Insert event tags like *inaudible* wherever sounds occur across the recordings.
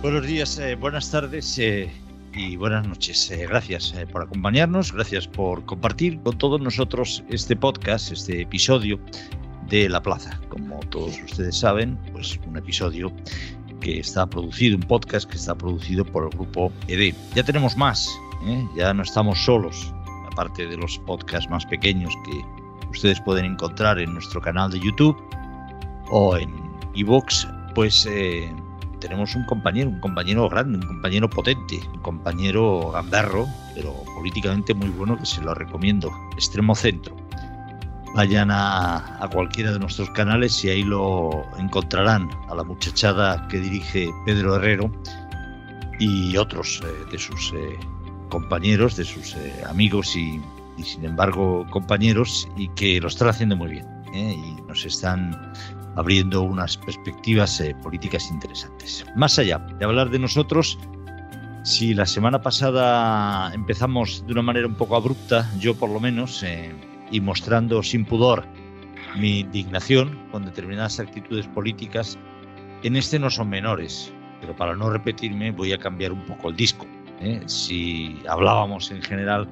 Buenos días, eh, buenas tardes eh, y buenas noches. Eh, gracias por acompañarnos, gracias por compartir con todos nosotros este podcast, este episodio de La Plaza. Como todos ustedes saben, pues un episodio que está producido, un podcast que está producido por el grupo ED. Ya tenemos más, ya no estamos solos, aparte de los podcasts más pequeños que ustedes pueden encontrar en nuestro canal de YouTube o en iVoox, pues tenemos un compañero, un compañero grande, un compañero potente, un compañero gamberro, pero políticamente muy bueno que se lo recomiendo, Extremo Centro. Vayan a, a cualquiera de nuestros canales y ahí lo encontrarán, a la muchachada que dirige Pedro Herrero y otros eh, de sus eh, compañeros, de sus eh, amigos y, y, sin embargo compañeros y que lo están haciendo muy bien y nos están abriendo unas perspectivas eh, políticas interesantes. Más allá de hablar de nosotros, si la semana pasada empezamos de una manera un poco abrupta, yo por lo menos, eh, y mostrando sin pudor mi indignación con determinadas actitudes políticas, en este no son menores, pero para no repetirme voy a cambiar un poco el disco. ¿eh? Si hablábamos en general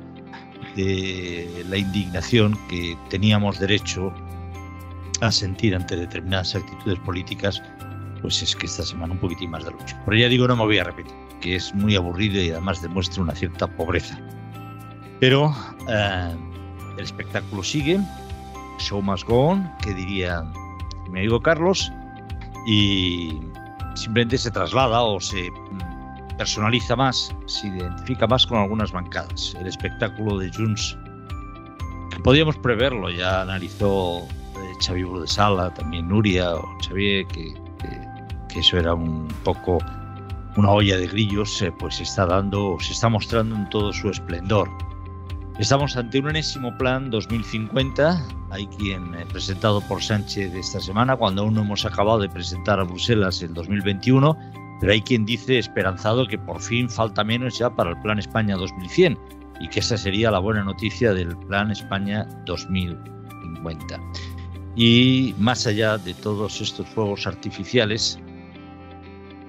de la indignación que teníamos derecho a sentir ante determinadas actitudes políticas, pues es que esta semana un poquitín más de lucha. Por ya digo, no me voy a repetir, que es muy aburrido y además demuestra una cierta pobreza. Pero eh, el espectáculo sigue, show must go on, que diría mi amigo Carlos, y simplemente se traslada o se mm, personaliza más, se identifica más con algunas bancadas. El espectáculo de Junts, podríamos podíamos preverlo, ya analizó Xavi Sala, también Nuria o Xavier, que, eso era un poco una olla de grillos, eh, pues se está dando, se está mostrando en todo su esplendor. Estamos ante un enésimo plan 2050. Hay quien, eh, presentado por Sánchez esta semana, cuando aún no hemos acabado de presentar a Bruselas el 2021, pero hay quien dice esperanzado que por fin falta menos ya para el Plan España 2100 y que esa sería la buena noticia del Plan España 2050. Y más allá de todos estos fuegos artificiales,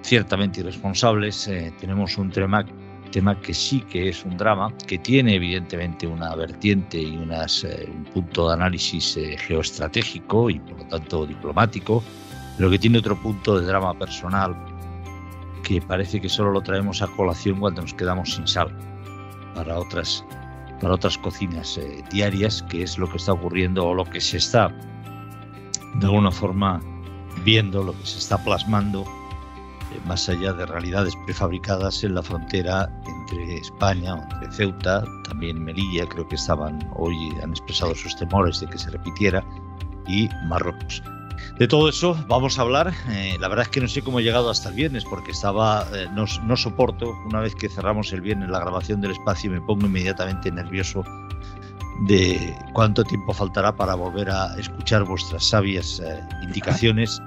ciertamente irresponsables, eh, tenemos un tema, tema que sí que es un drama, que tiene evidentemente una vertiente y unas, eh, un punto de análisis eh, geoestratégico y por lo tanto diplomático, pero que tiene otro punto de drama personal que parece que solo lo traemos a colación cuando nos quedamos sin sal para otras, para otras cocinas diarias, que es lo que está ocurriendo o lo que se está de alguna forma viendo lo que se está plasmando eh, más allá de realidades prefabricadas en la frontera entre España, entre Ceuta, también Melilla, creo que estaban hoy, han expresado sus temores de que se repitiera, y Marruecos. De todo eso vamos a hablar. Eh, la verdad es que no sé cómo he llegado hasta el viernes porque estaba, eh, no, no soporto, una vez que cerramos el viernes la grabación del espacio me pongo inmediatamente nervioso de cuánto tiempo faltará para volver a escuchar vuestras sabias eh, indicaciones,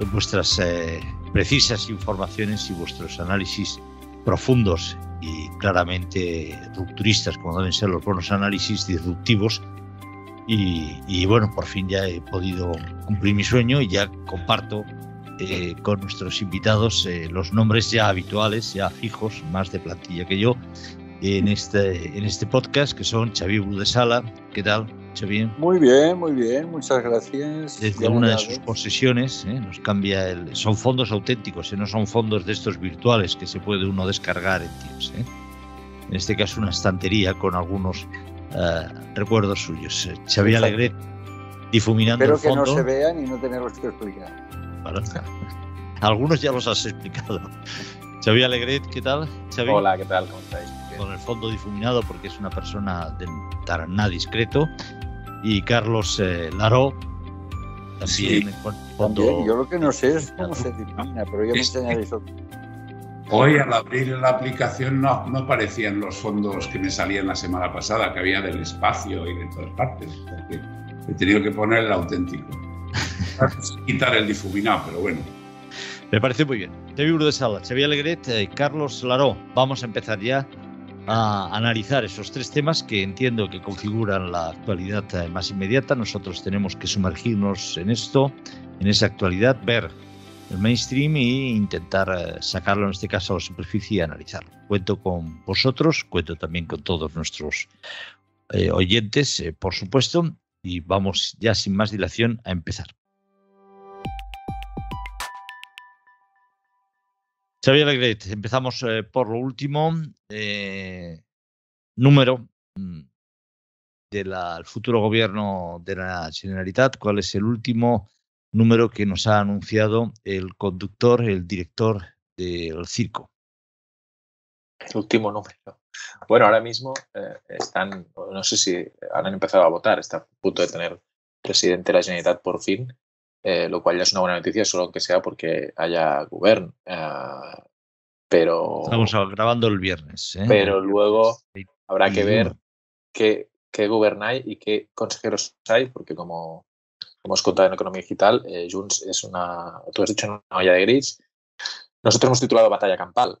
eh, vuestras eh, precisas informaciones y vuestros análisis profundos y claramente rupturistas, como deben ser los buenos análisis disruptivos. Y, bueno, por fin ya he podido cumplir mi sueño y ya comparto con nuestros invitados los nombres ya habituales, ya fijos, más de plantilla que yo, en este, en este podcast, que son Xavier Budesala. ¿Qué tal, Xavi? Muy bien, muy bien, muchas gracias. Desde una de sus posesiones, ¿eh? nos cambia el... Son fondos auténticos, ¿eh? no son fondos de estos virtuales que se puede uno descargar en Teams. ¿eh? En este caso, una estantería con algunos recuerdos suyos. Xavi Alegret, difuminando Espero el fondo. que no se vean y no tenerlos que explicar. *laughs* Algunos ya los has explicado. Xavier Alegret, ¿qué tal? Hola, ¿qué tal? ¿Cómo estáis? con el fondo difuminado porque es una persona de Taraná discreto. Y Carlos eh, Laró también Yo lo que no sé es cómo se difumina, pero yo eso. Hoy al abrir la aplicación no, no aparecían los fondos que me salían la semana pasada, que había del espacio y de todas partes. he tenido que poner el auténtico. *laughs* Quitar el difuminado, pero bueno. Me parece muy bien. Te de sala, Xavier Alegret, y eh, Carlos Laró. Vamos a empezar ya a analizar esos tres temas que entiendo que configuran la actualidad eh, más inmediata. Nosotros tenemos que sumergirnos en esto, en esa actualidad, ver el mainstream e intentar eh, sacarlo en este caso a la superficie y analizarlo. Cuento con vosotros, cuento también con todos nuestros eh, oyentes, por supuesto, y vamos ya sin más dilación a empezar. Xavier Legret, empezamos eh, por lo último. Eh, número mm, del futuro gobierno de la Generalitat, cuál es el último número que nos ha anunciado el conductor, el director del circo. El último número. Bueno, ahora mismo eh, están, no sé si han empezado a votar, está a punto de tener presidente de la Generalitat por fin, eh, lo cual ya es una buena noticia, solo que sea porque haya gobern. Eh, pero. Estamos grabando el viernes. ¿eh? Pero luego habrá que ver qué, qué hay y qué consejeros hay, porque como, hemos contado en Economía Digital, eh, es una. Tú has dicho una olla de gris. Nosotros hemos titulado Batalla Campal,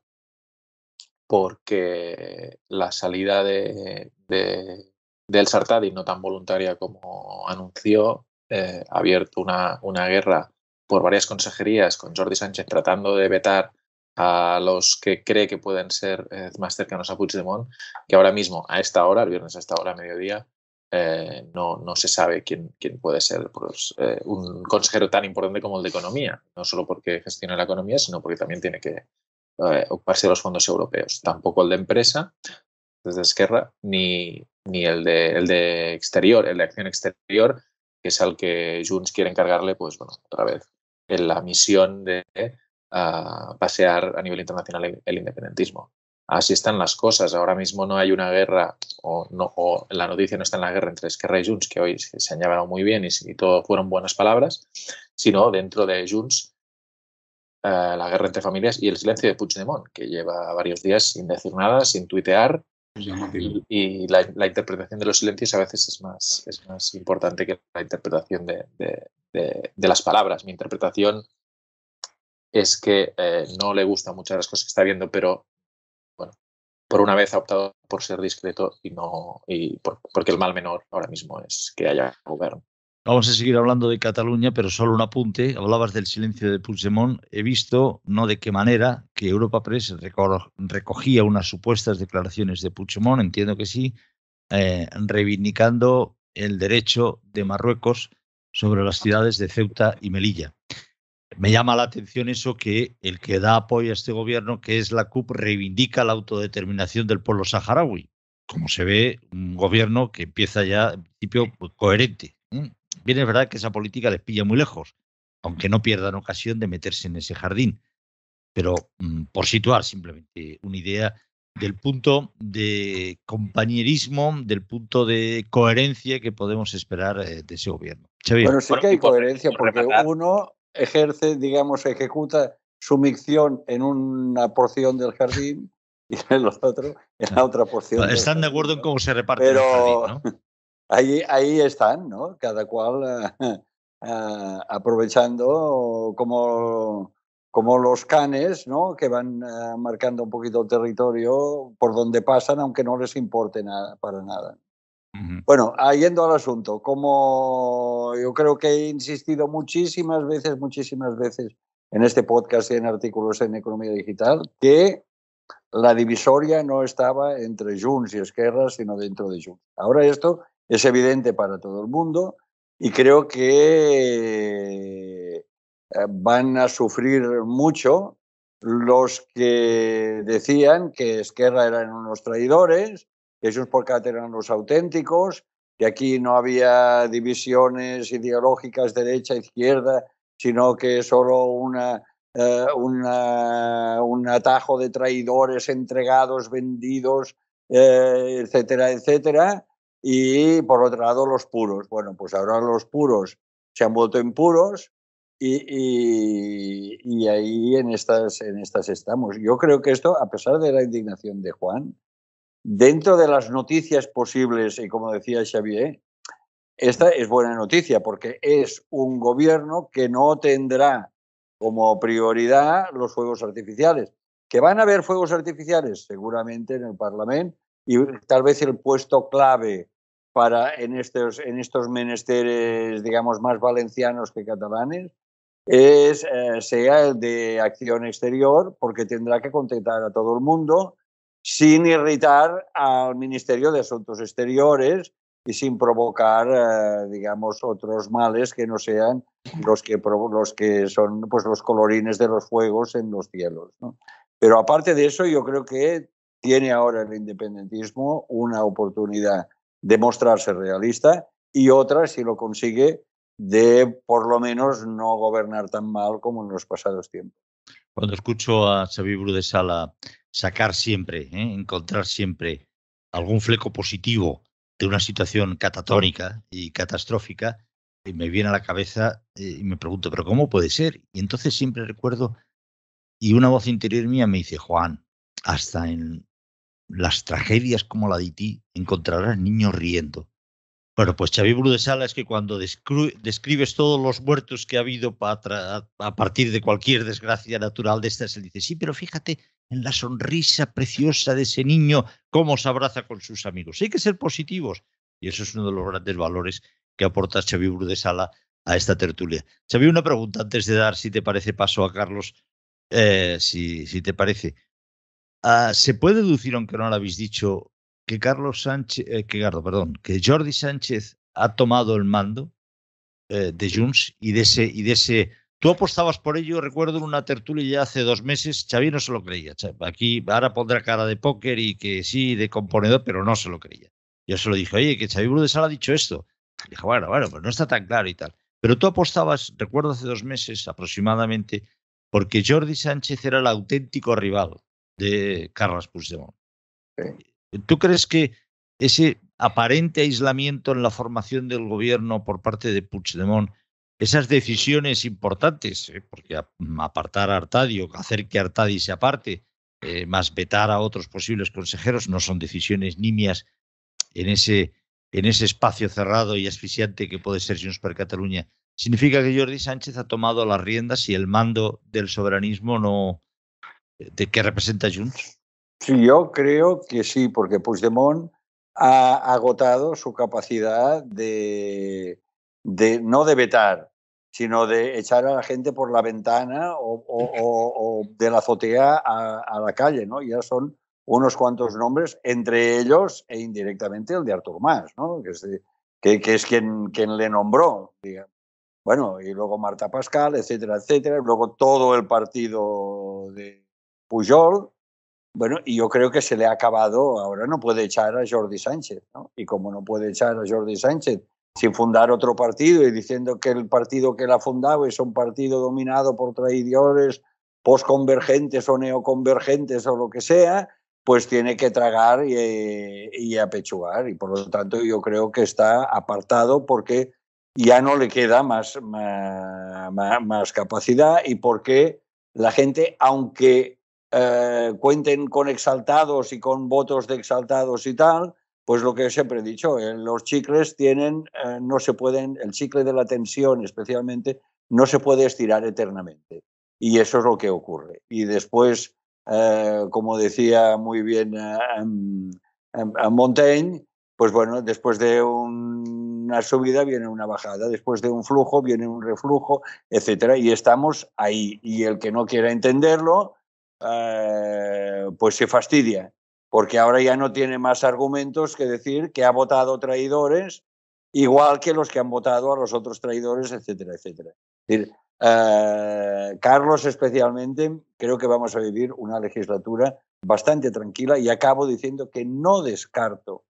porque la salida de, de, Sartadi, no tan voluntaria como anunció, eh, abierto una, guerra por varias consejerías con Jordi Sánchez tratando de vetar a los que cree que pueden ser eh, más cercanos a Puigdemont, que ahora mismo, a esta hora, el viernes a esta hora, mediodía, eh, no, se sabe quién, puede ser pues, eh, un consejero tan importante como el de Economía, no solo porque gestiona la economía, sino porque también tiene que ocuparse de los fondos europeos. Tampoco el de Empresa, desde Esquerra, ni, ni el, de, el de Exterior, el de Acción Exterior, que es al que Junts quiere encargarle, pues bueno, otra vez, en la misión de ah, pasear a nivel internacional el, independentismo. Así están las cosas. Ahora mismo no hay una guerra, o, no, o la noticia no está en la guerra entre Esquerra y Junts, que hoy se han llevado muy bien y, todo fueron buenas palabras, sino dentro de Junts ah, la guerra entre familias y el silencio de Puigdemont, que lleva varios días sin decir nada, sin tuitear, y, la, interpretación de los silencios a veces es más, es más importante que la interpretación de, las palabras. Mi interpretación es que eh, no le gustan muchas las cosas que está viendo, pero bueno, por una vez ha optado por ser discreto y no, y porque el mal menor ahora mismo es que haya gobierno. Vamos a seguir hablando de Cataluña, pero solo un apunte. Hablabas del silencio de Puigdemont. He visto, no de qué manera, que Europa Press recogía unas supuestas declaraciones de Puigdemont, entiendo que sí, eh, reivindicando el derecho de Marruecos sobre las ciudades de Ceuta y Melilla. Me llama la atención eso que el que da apoyo a este gobierno, que es la CUP, reivindica la autodeterminación del pueblo saharaui. Como se ve, un gobierno que empieza ya, en principio, coherente. Bien, es verdad que esa política les pilla muy lejos, aunque no pierdan ocasión de meterse en ese jardín. Pero mm, por situar simplemente una idea del punto de compañerismo, del punto de coherencia que podemos esperar eh, de ese gobierno. Bueno, sí que hay coherencia, porque uno ejerce, digamos, ejecuta su micción en una porción del jardín y en los en la ah. otra porción. Están de acuerdo en cómo se reparte el jardín, ahí, están, ¿no? Cada cual eh, *laughs* eh, aprovechando como, como los canes, ¿no? Que van eh, marcando un poquito el territorio por donde pasan, aunque no les importe nada, para nada. Bueno, ah, yendo al asunto, como yo creo que he insistido muchísimas veces, muchísimas veces en este podcast y en artículos en Economía Digital, que la divisoria no estaba entre Junts y Esquerra, sino dentro de Junts. Ahora esto es evidente para todo el mundo y creo que eh, van a sufrir mucho los que decían que Esquerra eran unos traidores, que por Porcat eran los auténticos, que aquí no había divisiones ideológicas derecha izquierda, sino que solo eh, un atajo de traidores entregados, vendidos, eh, etcétera, etcétera y por otro lado los puros. Bueno, pues ahora los puros se han vuelto impuros y, y, ahí en estas, en estas estamos. Yo creo que esto, a pesar de la indignación de Juan, dentro de las noticias posibles, y como decía Xavier, esta es buena noticia porque es un gobierno que no tendrá como prioridad los fuegos artificiales. Que van a haber fuegos artificiales seguramente en el Parlamento y tal vez el puesto clave para en estos, en estos menesteres, digamos, más valencianos que catalanes, es, eh, sea el de acción exterior, porque tendrá que contactar a todo el mundo sin irritar al Ministerio de Asuntos Exteriores y sin provocar, eh, digamos, otros males que no sean los que, los que son pues, los colorines de los fuegos en los cielos. ¿no? Pero aparte de eso, yo creo que tiene ahora el independentismo una oportunidad demostrarse mostrarse realista y otra, si lo consigue, de por lo menos no gobernar tan mal como en los pasados tiempos. Cuando escucho a Xavier Sala sacar siempre, ¿eh? encontrar siempre algún fleco positivo de una situación catatónica y catastrófica, y eh, me viene a la cabeza eh, y me pregunto, ¿pero cómo puede ser? Y entonces siempre recuerdo, y una voz interior mía me dice, Juan, hasta en las tragedias como la de ti encontrarás niños riendo. Bueno, pues de Brudesala es que cuando describes todos los muertos que ha habido a partir de cualquier desgracia natural de estas, él dice, sí, pero fíjate en la sonrisa preciosa de ese niño, cómo se abraza con sus amigos. Hay que ser positivos. Y eso es uno de los grandes valores que aporta Xavi Brudesala a esta tertulia. Xavi, una pregunta antes de dar, si te parece, paso a Carlos, eh, si te parece. Ah, ¿Se puede deducir, aunque no lo habéis dicho, que Carlos Sánchez, eh, que, perdón, que Jordi Sánchez ha tomado el mando eh, de Junts y de ese, y de Tú apostabas por ello, recuerdo en una tertulia ya hace dos meses, Xavi no se lo creía. Aquí ahora pondrá cara de póker y que sí, de componedor, pero no se lo creía. Yo se lo dije, oye, que Xavi Brudesal ha dicho esto. Dijo, bueno, bueno, pues no está tan claro y tal. Pero tú apostabas, recuerdo hace dos meses aproximadamente, porque Jordi Sánchez era el auténtico rival de Carlos Puigdemont. ¿Tú crees que ese aparente aislamiento en la formación del gobierno por parte de Puigdemont, esas decisiones importantes, eh, porque mm, apartar a Artadio, hacer que Artadi se aparte, eh, más vetar a otros posibles consejeros, no son decisiones nimias en ese, en ese espacio cerrado y asfixiante que puede ser Junts per Cataluña. ¿Significa que Jordi Sánchez ha tomado las riendas y el mando del soberanismo no, de qué representa Junts? Sí, yo creo que sí, porque Puigdemont ha agotado su capacidad de, de no de vetar, sino de echar a la gente por la ventana o, o, de la azotea a, la calle, ¿no? Ya son unos cuantos nombres, entre ellos e indirectamente el de Artur Mas, ¿no? Que es, que, es quien, quien le nombró, Bueno, y luego Marta Pascal, etcétera, etcétera. luego todo el partido de, Pujol, bueno, y yo creo que se le ha acabado, ahora no puede echar a Jordi Sánchez, ¿no? Y como no puede echar a Jordi Sánchez sin fundar otro partido y diciendo que el partido que él ha fundado es un partido dominado por traidores posconvergentes o neoconvergentes o lo que sea, pues tiene que tragar y, eh, y, apechugar. Y por lo tanto yo creo que está apartado porque ya no le queda más, más, más capacidad y porque la gente, aunque eh, cuenten con exaltados y con votos de exaltados y tal, pues lo que siempre he dicho, eh, los chicles tienen, eh, no se pueden, el chicle de la tensión especialmente, no se puede estirar eternamente. Y eso es lo que ocurre. Y después, como decía muy bien em, em, em Montaigne, pues bueno, después de una subida viene una bajada, después de un flujo viene un reflujo, etcétera, y estamos ahí. Y el que no quiera entenderlo, eh, pues se fastidia, porque ahora ya no tiene más argumentos que decir que ha votado traidores, igual que los que han votado a los otros traidores, etcétera, etcétera. Eh, Carlos especialmente, creo que vamos a vivir una legislatura bastante tranquila y acabo diciendo que no descarto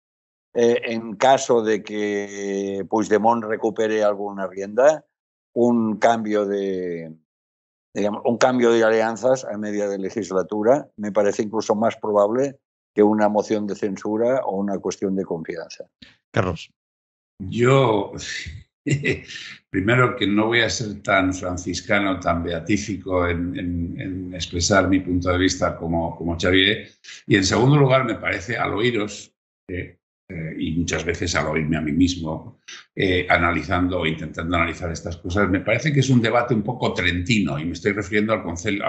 eh, en caso de que Puigdemont recupere alguna rienda, un cambio de, digamos, un cambio de alianzas a media de legislatura me parece incluso más probable que una moción de censura o una cuestión de confianza. Carlos. Yo, *laughs* primero que no voy a ser tan franciscano, tan beatífico en, expresar mi punto de vista como, como Xavier, y en segundo lugar me parece al oíros, que. Eh, y muchas veces al oírme a mí mismo eh, analizando o intentando analizar estas cosas, me parece que es un debate un poco trentino, y me estoy refiriendo al, concilio,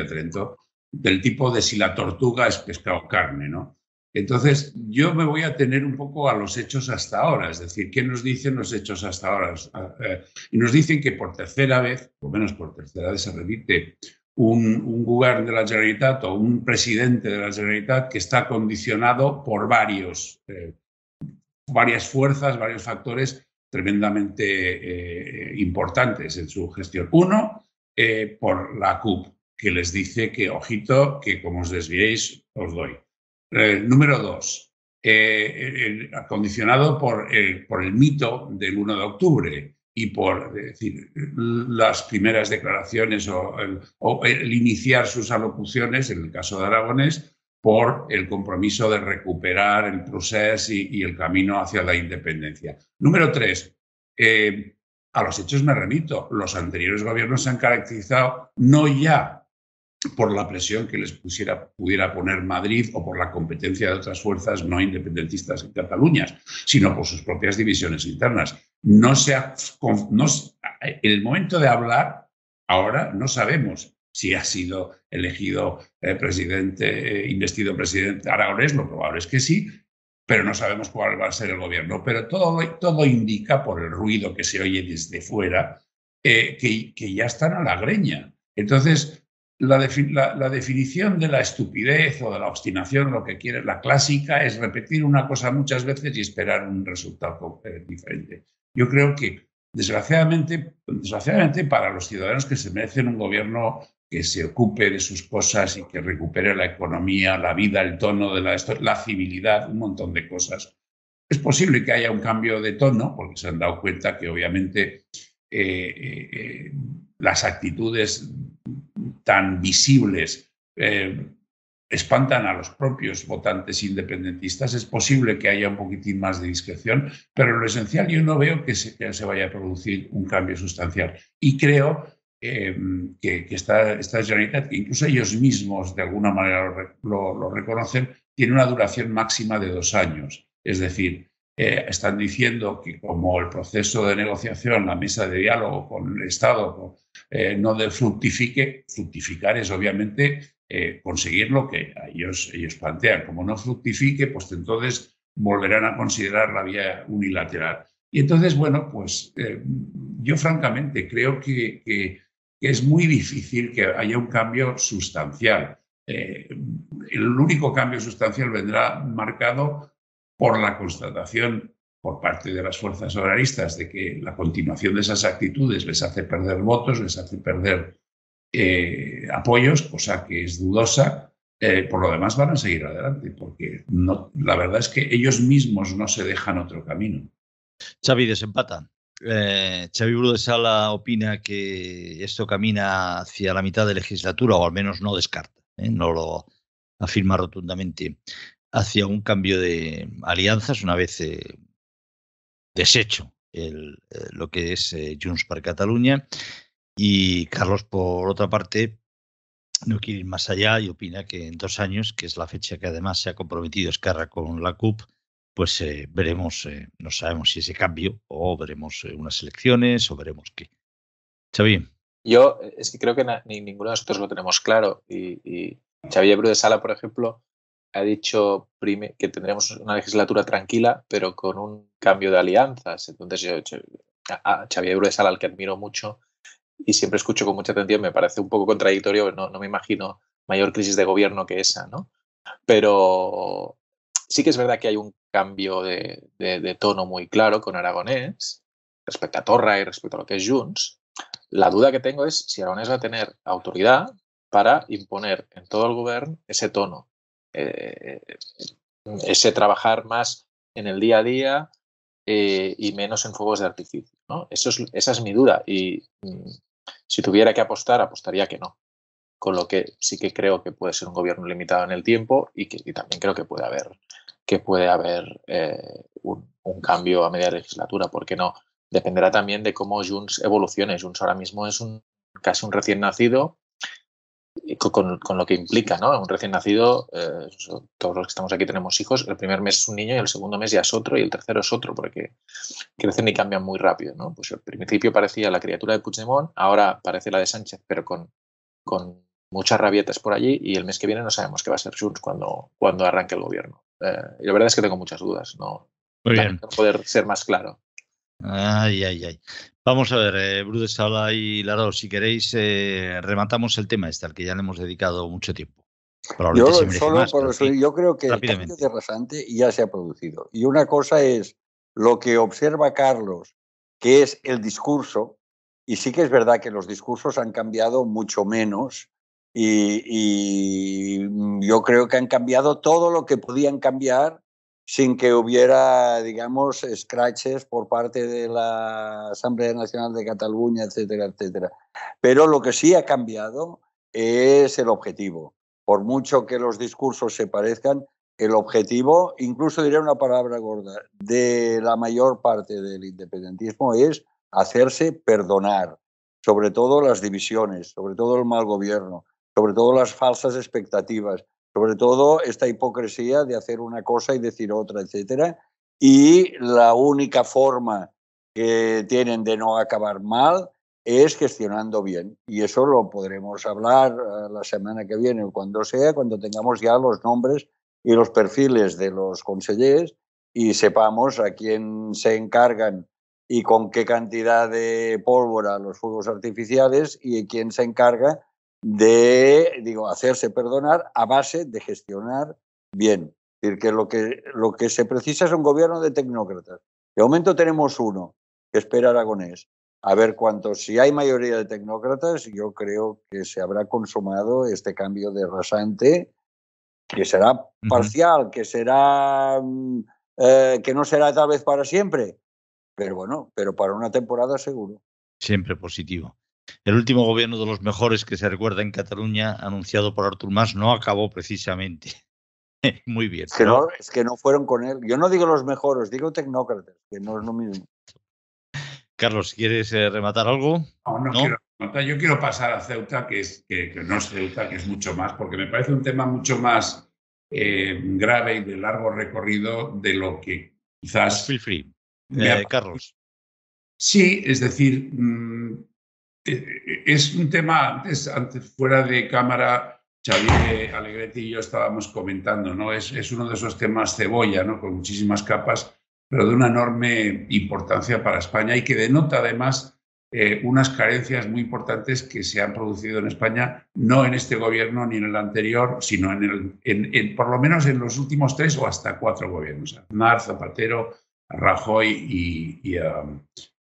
al de Trento, del tipo de si la tortuga es pescado o carne, ¿no? Entonces, yo me voy a tener un poco a los hechos hasta ahora, es decir, ¿qué nos dicen los hechos hasta ahora? Eh, y nos dicen que por tercera vez, por menos por tercera vez se repite un, un de la Generalitat o un presidente de la Generalitat que está condicionado por varios, eh, varias fuerzas, varios factores tremendamente eh, importantes en su gestión. Uno, eh, por la CUP, que les dice que, ojito, que como os desviéis, os doy. número dos, condicionado por, por, el mito del 1 de octubre, y por decir, las primeras declaraciones o el, iniciar sus alocuciones, en el caso de Aragonés, por el compromiso de recuperar el proceso y, el camino hacia la independencia. Número tres, eh, a los hechos me remito. Los anteriores gobiernos se han caracterizado no ya por la presión que les pusiera, pudiera poner Madrid o por la competencia de otras fuerzas no independentistas en Cataluña, sino por sus propias divisiones internas no no, en el momento de hablar, ahora no sabemos si ha sido elegido eh, presidente, eh, investido presidente Aragones lo probable es que sí, pero no sabemos cuál va a ser el gobierno. Pero todo, todo indica, por el ruido que se oye desde fuera, eh, que, que, ya están a la greña. Entonces, la, la, definición de la estupidez o de la obstinación, lo que quiere la clásica, es repetir una cosa muchas veces y esperar un resultado diferente. Yo creo que, desgraciadamente, desgraciadamente para los ciudadanos que se merecen un gobierno que se ocupe de sus cosas y que recupere la economía, la vida, el tono de la, civilidad, un montón de cosas. Es posible que haya un cambio de tono, porque se han dado cuenta que obviamente eh, eh, eh, las actitudes tan visibles espantan a los propios votantes independentistas. Es posible que haya un poquitín más de discreción, pero en lo esencial yo no veo que se, vaya a producir un cambio sustancial. Y creo em, que, que, esta, esta que incluso ellos mismos de alguna manera lo, reconocen, tiene una duración máxima de dos años. Es decir, eh, están diciendo que como el proceso de negociación, la mesa de diálogo con el Estado eh, no de fructifique, fructificar es obviamente eh, conseguir lo que ellos, ellos plantean. Como no fructifique, pues entonces volverán a considerar la vía unilateral. Y entonces, bueno, pues eh, yo francamente creo que, es muy difícil que haya un cambio sustancial. Eh, el único cambio sustancial vendrá marcado por la constatación por parte de las fuerzas socialistas de que la continuación de esas actitudes les hace perder votos, les hace perder eh, apoyos, cosa que es dudosa, eh, por lo demás van a seguir adelante, porque no, la verdad es que ellos mismos no se dejan otro camino. Xavi, desempata Eh, Xavi Sala opina que esto camina hacia la mitad de legislatura, o al menos no descarta, eh, no lo afirma rotundamente, hacia un cambio de alianzas una vez deshecho lo que es Junts para Cataluña. Y Carlos, por otra parte, no quiere ir más allá y opina que en dos años, que es la fecha que además se ha comprometido Escarra con la CUP, pues eh, veremos, eh, no sabemos si ese cambio, o veremos eh, unas elecciones, o veremos qué. Xavi. Yo es que creo que ni ninguno de nosotros lo tenemos claro. Y, y Xavier Bru de Sala, por ejemplo, ha dicho que tendremos una legislatura tranquila, pero con un cambio de alianzas. Entonces, yo, a Xavier Bru de Sala, al que admiro mucho, y siempre escucho con mucha atención, me parece un poco contradictorio, no, no me imagino mayor crisis de gobierno que esa, ¿no? Pero sí que es verdad que hay un cambio de, de, tono muy claro con Aragonés respecto a Torra y respecto a lo que es Junts. La duda que tengo es si Aragonés va a tener autoridad para imponer en todo el gobierno ese tono, eh, ese trabajar más en el día a día eh, y menos en fuegos de artificio. ¿no? Eso es, esa es mi duda y mm, si tuviera que apostar, apostaría que no. Con lo que sí que creo que puede ser un gobierno limitado en el tiempo y, que, también creo que puede haber, que puede haber eh, un, cambio a media legislatura, porque no. Dependerá también de cómo Junts evolucione. Junts ahora mismo es un, casi un recién nacido eh, con, con, lo que implica, ¿no? Un recién nacido, eh, todos los que estamos aquí tenemos hijos, el primer mes es un niño y el segundo mes ya es otro y el tercero es otro, porque crecen y cambian muy rápido, ¿no? Pues al principio parecía la criatura de Puigdemont, ahora parece la de Sánchez, pero con, con muchas rabietas por allí y el mes que viene no sabemos qué va a ser Junts cuando, cuando arranque el gobierno. Eh, y la verdad es que tengo muchas dudas, ¿no? Muy poder ser más claro. Ay, ay, ay. Vamos a ver, eh, Brudes y Larado, si queréis, eh, rematamos el tema este, al que ya le hemos dedicado mucho tiempo. Yo, creo que el cambio de rasante ya se ha producido. Y una cosa es lo que observa Carlos, que es el discurso, y sí que es verdad que los discursos han cambiado mucho menos, y, y mm, yo creo que han cambiado todo lo que podían cambiar sin que hubiera, digamos, scratches por parte de la Asamblea Nacional de Cataluña, etcétera, etcétera. Pero lo que sí ha cambiado es el objetivo. Por mucho que los discursos se parezcan, el objetivo, incluso diré una palabra gorda, de la mayor parte del independentismo es hacerse perdonar, sobre todo las divisiones, sobre todo el mal gobierno, sobre todo las falsas expectativas, sobre todo esta hipocresía de hacer una cosa y decir otra, etcétera. Y la única forma que tienen de no acabar mal es gestionando bien. Y eso lo podremos hablar eh, la semana que viene o cuando sea, cuando tengamos ya los nombres y los perfiles de los consejeros y sepamos a quién se encargan y con qué cantidad de pólvora los fuegos artificiales y quién se encarga de, digo, hacerse perdonar a base de gestionar bien. Es decir, que lo que, lo que se precisa es un gobierno de tecnócratas. De momento tenemos uno, que espera Aragonés. A ver cuánto si hay mayoría de tecnócratas, yo creo que se habrá consumado este cambio de rasante, que será parcial, que será, mm, eh, que no será tal vez para siempre, pero bueno, pero para una temporada seguro. Siempre positivo. El último gobierno de los mejores que se recuerda en Cataluña, anunciado por Artur Mas, no acabó precisamente. *laughs* Muy bien. Es que ¿no? fueron con él. Yo no digo los mejores, digo tecnócratas, que no es lo mismo. Carlos, ¿quieres eh, rematar algo? No, no, Quiero Yo quiero pasar a Ceuta, que, es, que, no es Ceuta, que es mucho más, porque me parece un tema mucho más eh, grave y de largo recorrido de lo que quizás. Feel free. Eh, Carlos. Sí, es decir, mm, eh, es un tema, antes, fuera de cámara, Xavier Alegretti y yo estábamos comentando, ¿no? Es, uno de esos temas cebolla, ¿no? Con muchísimas capas, pero de una enorme importancia para España y que denota además eh, unas carencias muy importantes que se han producido en España, no en este gobierno ni en el anterior, sino en el, por lo menos en los últimos tres o hasta cuatro gobiernos. Aznar, Zapatero, Rajoy um, y,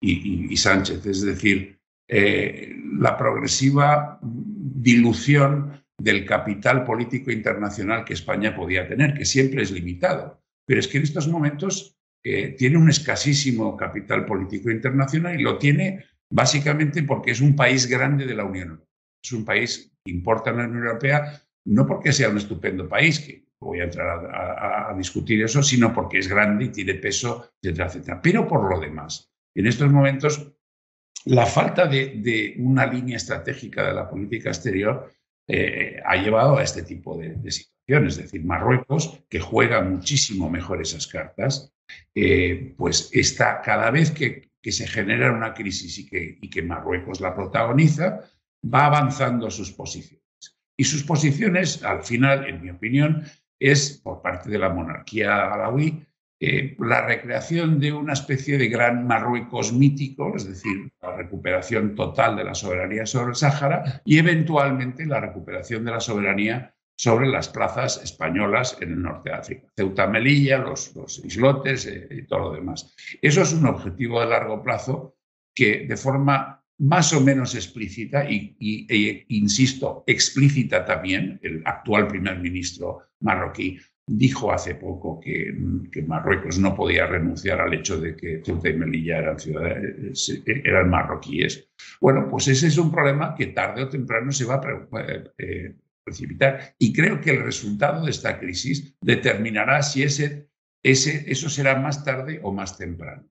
y, y Sánchez. Es decir, eh, la progresiva dilución del capital político internacional que España podía tener, que siempre es limitado. Pero es que en estos momentos eh, tiene un escasísimo capital político internacional y lo tiene básicamente porque es un país grande de la Unión Europea. Es un país que importa en la Unión Europea, no porque sea un estupendo país, que voy a entrar a, discutir eso, sino porque es grande y tiene peso, etcétera, etcétera. Pero por lo demás, en estos momentos la falta de, una línea estratégica de la política exterior eh, ha llevado a este tipo de, situaciones. Es decir, Marruecos, que juega muchísimo mejor esas cartas, eh, pues está cada vez que, se genera una crisis y que, Marruecos la protagoniza, va avanzando sus posiciones. Y sus posiciones, al final, en mi opinión, es por parte de la monarquía alawí eh, la recreación de una especie de gran Marruecos mítico, es decir, la recuperación total de la soberanía sobre el Sáhara y eventualmente la recuperación de la soberanía sobre las plazas españolas en el norte de África. Ceuta Melilla, los, islotes eh, y todo lo demás. Eso es un objetivo de largo plazo que de forma más o menos explícita y, e insisto, explícita también el actual primer ministro marroquí dijo hace poco mm, que, Marruecos no podía renunciar al hecho de que Ceuta y Melilla eh, eh, eran, marroquíes. Bueno, pues ese es un problema que tarde o temprano se va a eh, precipitar y creo que el resultado de esta crisis determinará si ese, eso será más tarde o más temprano.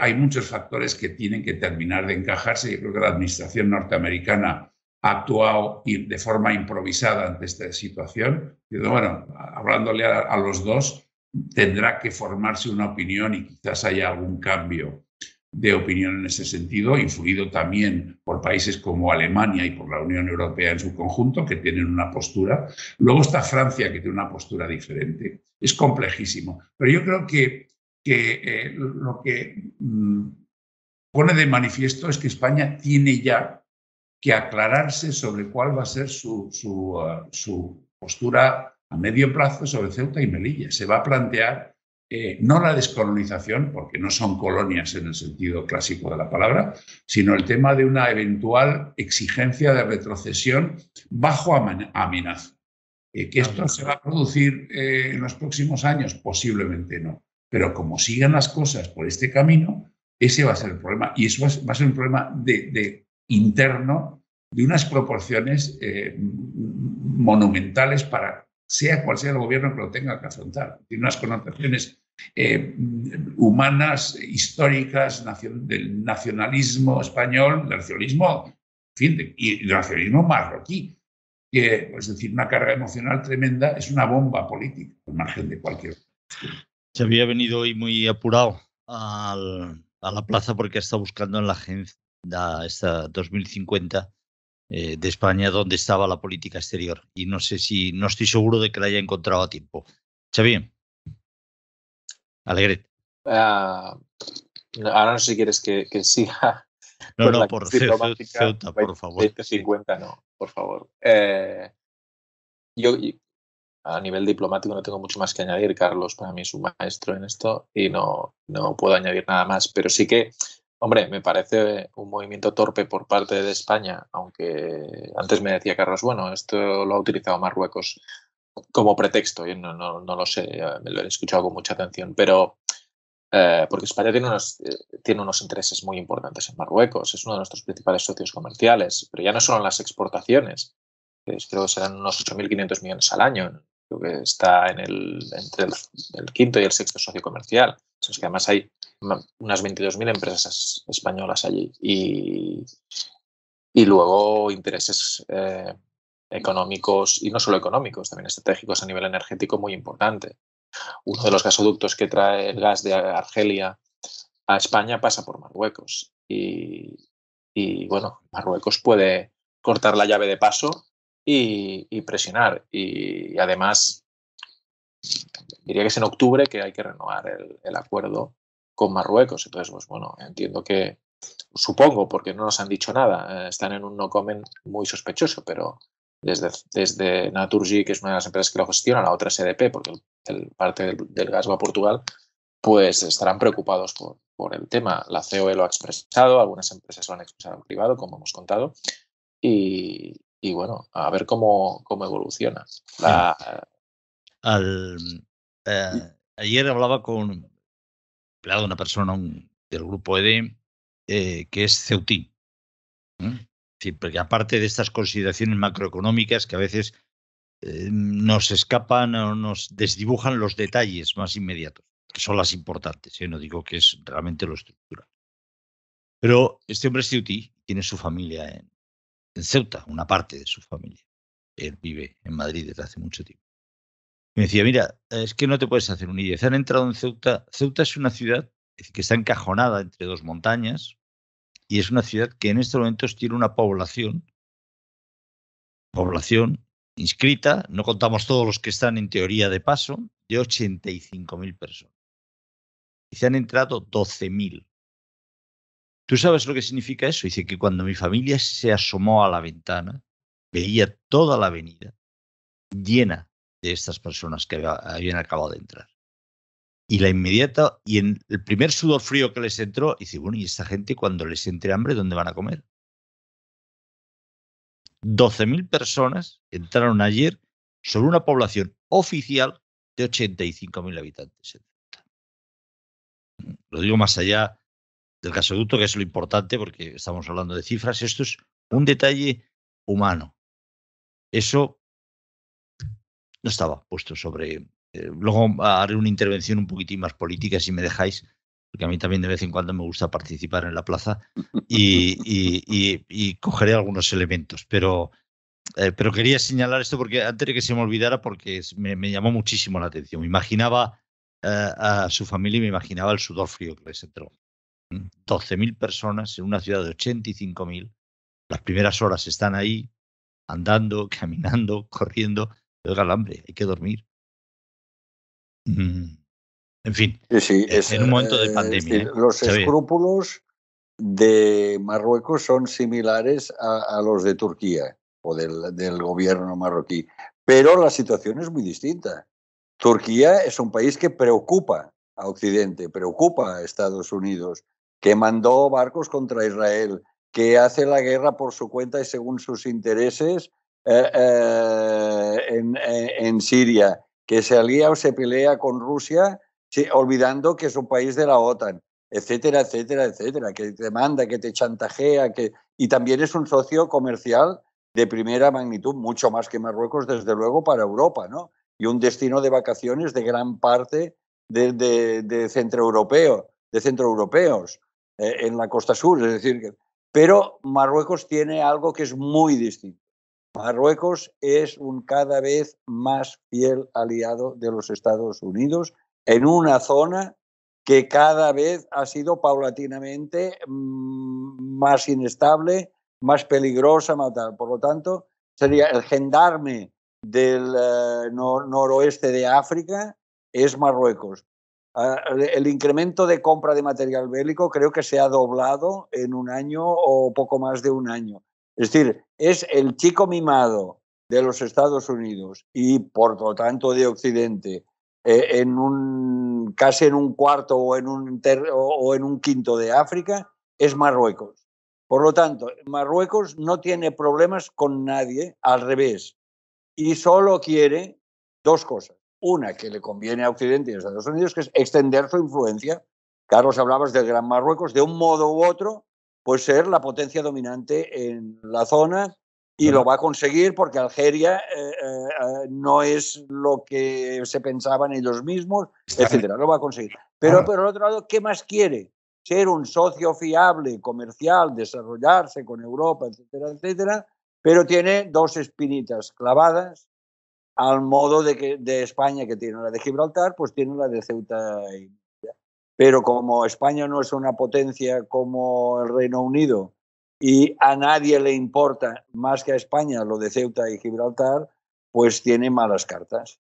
hay muchos factores que tienen que terminar de encajarse. Yo creo que la administración norteamericana ha actuado de forma improvisada ante esta situación bueno, hablándole a, los dos, tendrá que formarse una opinión y quizás haya algún cambio de opinión en ese sentido, influido también por países como Alemania y por la Unión Europea en su conjunto, que tienen una postura. Luego está Francia, que tiene una postura diferente. Es complejísimo. Pero yo creo que, que eh, lo que mm, pone de manifiesto es que España tiene ya que aclararse sobre cuál va a ser su, su eh, postura a medio plazo sobre Ceuta y Melilla. Se va a plantear eh, no la descolonización, porque no son colonias en el sentido clásico de la palabra, sino el tema de una eventual exigencia de retrocesión bajo amenaza. Eh, ¿Que esto se va a producir eh, en los próximos años? Posiblemente no. Pero como sigan las cosas por este camino, ese va a ser el problema. Y eso va a ser un problema de interno de unas proporciones monumentales para sea cual sea el gobierno que lo tenga que afrontar. Tiene unas connotaciones eh, humanas, históricas, del nacionalismo español, del nacionalismo, fin, y nacionalismo marroquí. Que, es decir, una carga emocional tremenda, es una bomba política, al margen de cualquier. Se había venido hoy muy apurado a la plaza porque está buscando en la agenda esta 2050 eh, de España donde estaba la política exterior. Y no sé si, no estoy seguro de que la haya encontrado a tiempo. Xavi, Alegret. Ah, ahora no sé si quieres que, que siga. No, no, por favor. no, por favor. yo, a nivel diplomático no tengo mucho más que añadir. Carlos para mí es un maestro en esto y no, no puedo añadir nada más. Pero sí que Hombre, me parece un movimiento torpe por parte de España, aunque antes me decía Carlos, bueno, esto lo ha utilizado Marruecos como pretexto, yo no, lo sé, me lo he escuchado con mucha atención, pero eh, porque España tiene unos, eh, tiene unos intereses muy importantes en Marruecos, es uno de nuestros principales socios comerciales, pero ya no solo en las exportaciones, creo que serán unos 8.500 millones al año que está en el, entre el, quinto y el sexto socio comercial. que además hay unas 22.000 empresas españolas allí y, luego intereses eh, económicos y no solo económicos, también estratégicos a nivel energético muy importante. Uno de los gasoductos que trae el gas de Argelia a España pasa por Marruecos y bueno, Marruecos puede cortar la llave de paso y, presionar. Y, además, diría que es en octubre que hay que renovar el, acuerdo con Marruecos. Entonces, pues bueno, entiendo que, supongo, porque no nos han dicho nada, eh, están en un no comen muy sospechoso, pero desde, desde Naturgy, que es una de las empresas que lo gestiona, la otra es EDP, porque el, parte del, gas va a Portugal, pues estarán preocupados por, por, el tema. La COE lo ha expresado, algunas empresas lo han expresado en privado, como hemos contado, y, y bueno, a ver cómo, cómo evoluciona. Mm, mm. Eh, ayer hablaba con una persona del grupo ED e eh, que es Ceutí. porque aparte de estas consideraciones macroeconómicas que a veces eh, nos escapan o nos desdibujan los detalles más inmediatos, que son las importantes. Yo no digo que es realmente lo estructural. Pero este hombre es Ceutí, tiene su familia en, en Ceuta, una parte de su familia. Él vive en Madrid desde hace mucho tiempo. Me decía, mira, es que no te puedes hacer un idea. Se han entrado en Ceuta. Ceuta es una ciudad que está encajonada entre dos montañas y es una ciudad que en estos momentos tiene una población, población inscrita, no contamos todos los que están en teoría de paso, de 85.000 personas. Y se han entrado 12.000. ¿Tú sabes lo que significa eso? Dice que cuando mi familia se asomó a la ventana, veía toda la avenida llena de estas personas que habían acabado de entrar. Y la inmediata, y el primer sudor frío que les entró, dice, bueno, ¿y esta gente cuando les entre hambre, dónde van a comer? 12.000 personas entraron ayer sobre una población oficial de 85.000 habitantes. Lo digo más allá del gasoducto, que es lo importante porque estamos hablando de cifras. Esto es un detalle humano. Eso no estaba puesto sobre... Eh, luego haré una intervención un poquitín más política, si me dejáis, porque a mí también de vez en cuando me gusta participar en la plaza y, cogeré algunos elementos, pero... Eh, pero quería señalar esto porque antes de que se me olvidara, porque me, llamó muchísimo la atención. Me imaginaba eh, a su familia y me imaginaba el sudor frío que les entró. 12.000 personas en una ciudad de 85.000. Las primeras horas están ahí, andando, *laughs* caminando, corriendo. pero el hambre, hay que dormir. Mm. En fin, e-, en un momento de eh, pandemia. ¿eh? los escrúpulos de Marruecos son similares a, los de Turquía o del, gobierno marroquí, pero la situación es muy distinta. Turquía es un país que preocupa a Occidente, preocupa a Estados Unidos, que mandó barcos contra Israel, que hace la guerra por su cuenta y según sus intereses eh, eh, eh, en, Siria, que se alía o se pelea con Rusia olvidando que es un país de la OTAN, etcétera, etcétera, etcétera, que te manda, que te chantajea, que... y también es un socio comercial de primera magnitud, mucho más que Marruecos, desde luego, para Europa, ¿no? Y un destino de vacaciones de gran parte de, de, de centroeuropeos. Eh, en la costa sur, es decir, pero Marruecos tiene algo que es muy distinto. Marruecos es un cada vez más fiel aliado de los Estados Unidos en una zona que cada vez ha sido paulatinamente mm, más inestable, más peligrosa, más Por lo tanto, sería el gendarme del eh, noroeste de África es Marruecos, Ah, el incremento de compra de material bélico creo que se ha doblado en un año o poco más de un año. Es decir, es el chico mimado de los Estados Unidos y por lo tanto de Occidente eh, en un, casi en un cuarto o en un, o en un quinto de África es Marruecos. Por lo tanto, Marruecos no tiene problemas con nadie, al revés, y solo quiere dos cosas una que le conviene a Occidente y a Estados Unidos, que es extender su influencia. Carlos, hablabas del Gran Marruecos, de un modo u otro, pues ser la potencia dominante en la zona y lo va a conseguir porque Algeria eh, eh, no es lo que se pensaban ellos mismos, etcétera. Lo va a conseguir. Pero por otro lado, ¿qué más quiere? Ser un socio fiable, comercial, desarrollarse con Europa, etcétera, etcétera. Pero tiene dos espinitas clavadas al modo de, que, de España que tiene la de Gibraltar, pues tiene la de Ceuta y pero como España no es una potencia como el Reino Unido y a nadie le importa más que a España lo de Ceuta y Gibraltar, pues tiene malas cartas.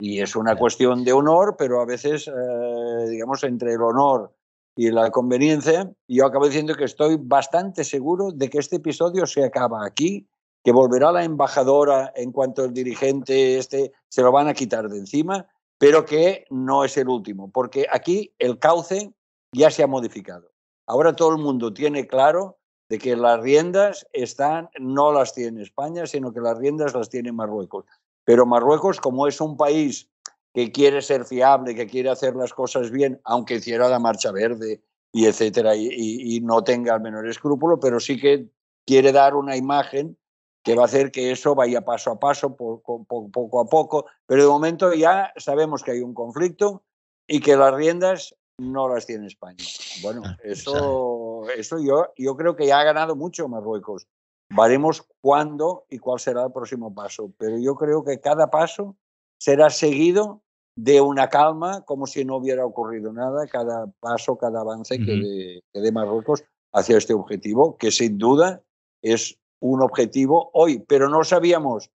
Y es una cuestión de honor, pero a veces, eh, digamos, entre el honor y la conveniencia, yo acabo diciendo que estoy bastante seguro de que este episodio se acaba aquí que volverá la embajadora en cuanto el dirigente este se lo van a quitar de encima, pero que no es el último, porque aquí el cauce ya se ha modificado. Ahora todo el mundo tiene claro de que las riendas están, no las tiene España, sino que las riendas las tiene Marruecos. Pero Marruecos, como es un país que quiere ser fiable, que quiere hacer las cosas bien, aunque hiciera la marcha verde y etcétera, y, y no tenga el menor escrúpulo, pero sí que quiere dar una imagen que va a hacer que eso vaya paso a paso, poco a poco, pero de momento ya sabemos que hay un conflicto y que las riendas no las tiene España. Bueno, ah, pues eso, eso yo, yo creo que ya ha ganado mucho Marruecos. Veremos cuándo y cuál será el próximo paso, pero yo creo que cada paso será seguido de una calma, como si no hubiera ocurrido nada, cada paso, cada avance que dé Marruecos hacia este objetivo, que sin duda es un objetivo hoy, pero no sabíamos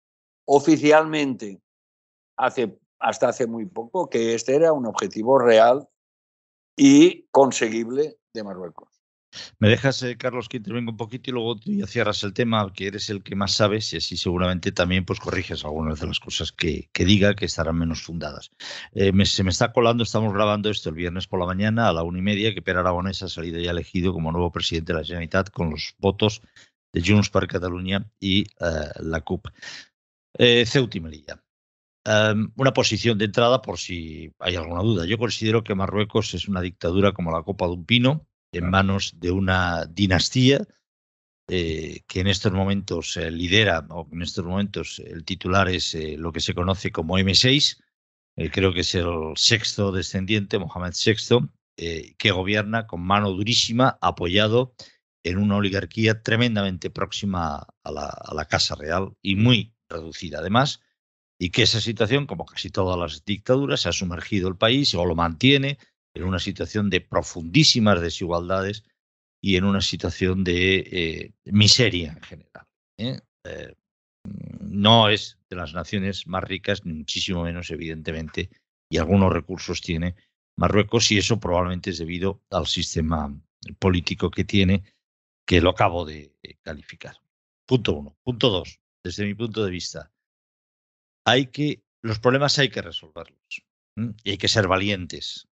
oficialmente hace, hasta hace muy poco que este era un objetivo real y conseguible de Marruecos. Me dejas, eh, Carlos, que intervenga un poquito y luego ya cierras el tema, que eres el que más sabes y así seguramente también pues corriges algunas de las cosas que, diga que estarán menos fundadas. Eh, se me está colando, estamos grabando esto el viernes por la mañana a la una y media, que Per Aragonés ha salido ya elegido como nuevo presidente de la Generalitat con los votos de Junts per Catalunya y eh, la CUP. Eh, Ceuta Melilla. Em, una posición de entrada por si hay alguna duda. Yo considero que Marruecos es una dictadura como la copa de un pino, en manos de una dinastía eh, que en estos momentos eh, lidera, o en estos momentos el titular es lo que se conoce como M6, creo que es el sexto descendiente, Mohamed VI, que gobierna con mano durísima, apoyado en una oligarquía tremendamente próxima a la, Casa Real y muy reducida además, y que esa situación, como casi todas las dictaduras, ha sumergido el país o lo mantiene en una situación de profundísimas desigualdades y en una situación de eh, miseria en general. ¿eh? Eh, no es de las naciones más ricas, ni muchísimo menos, evidentemente, y algunos recursos tiene Marruecos, y eso probablemente es debido al sistema político que tiene que lo acabo de eh, calificar. Punto uno. Punto dos, desde mi punto de vista, hay que, los problemas hay que resolverlos y hay que ser valientes.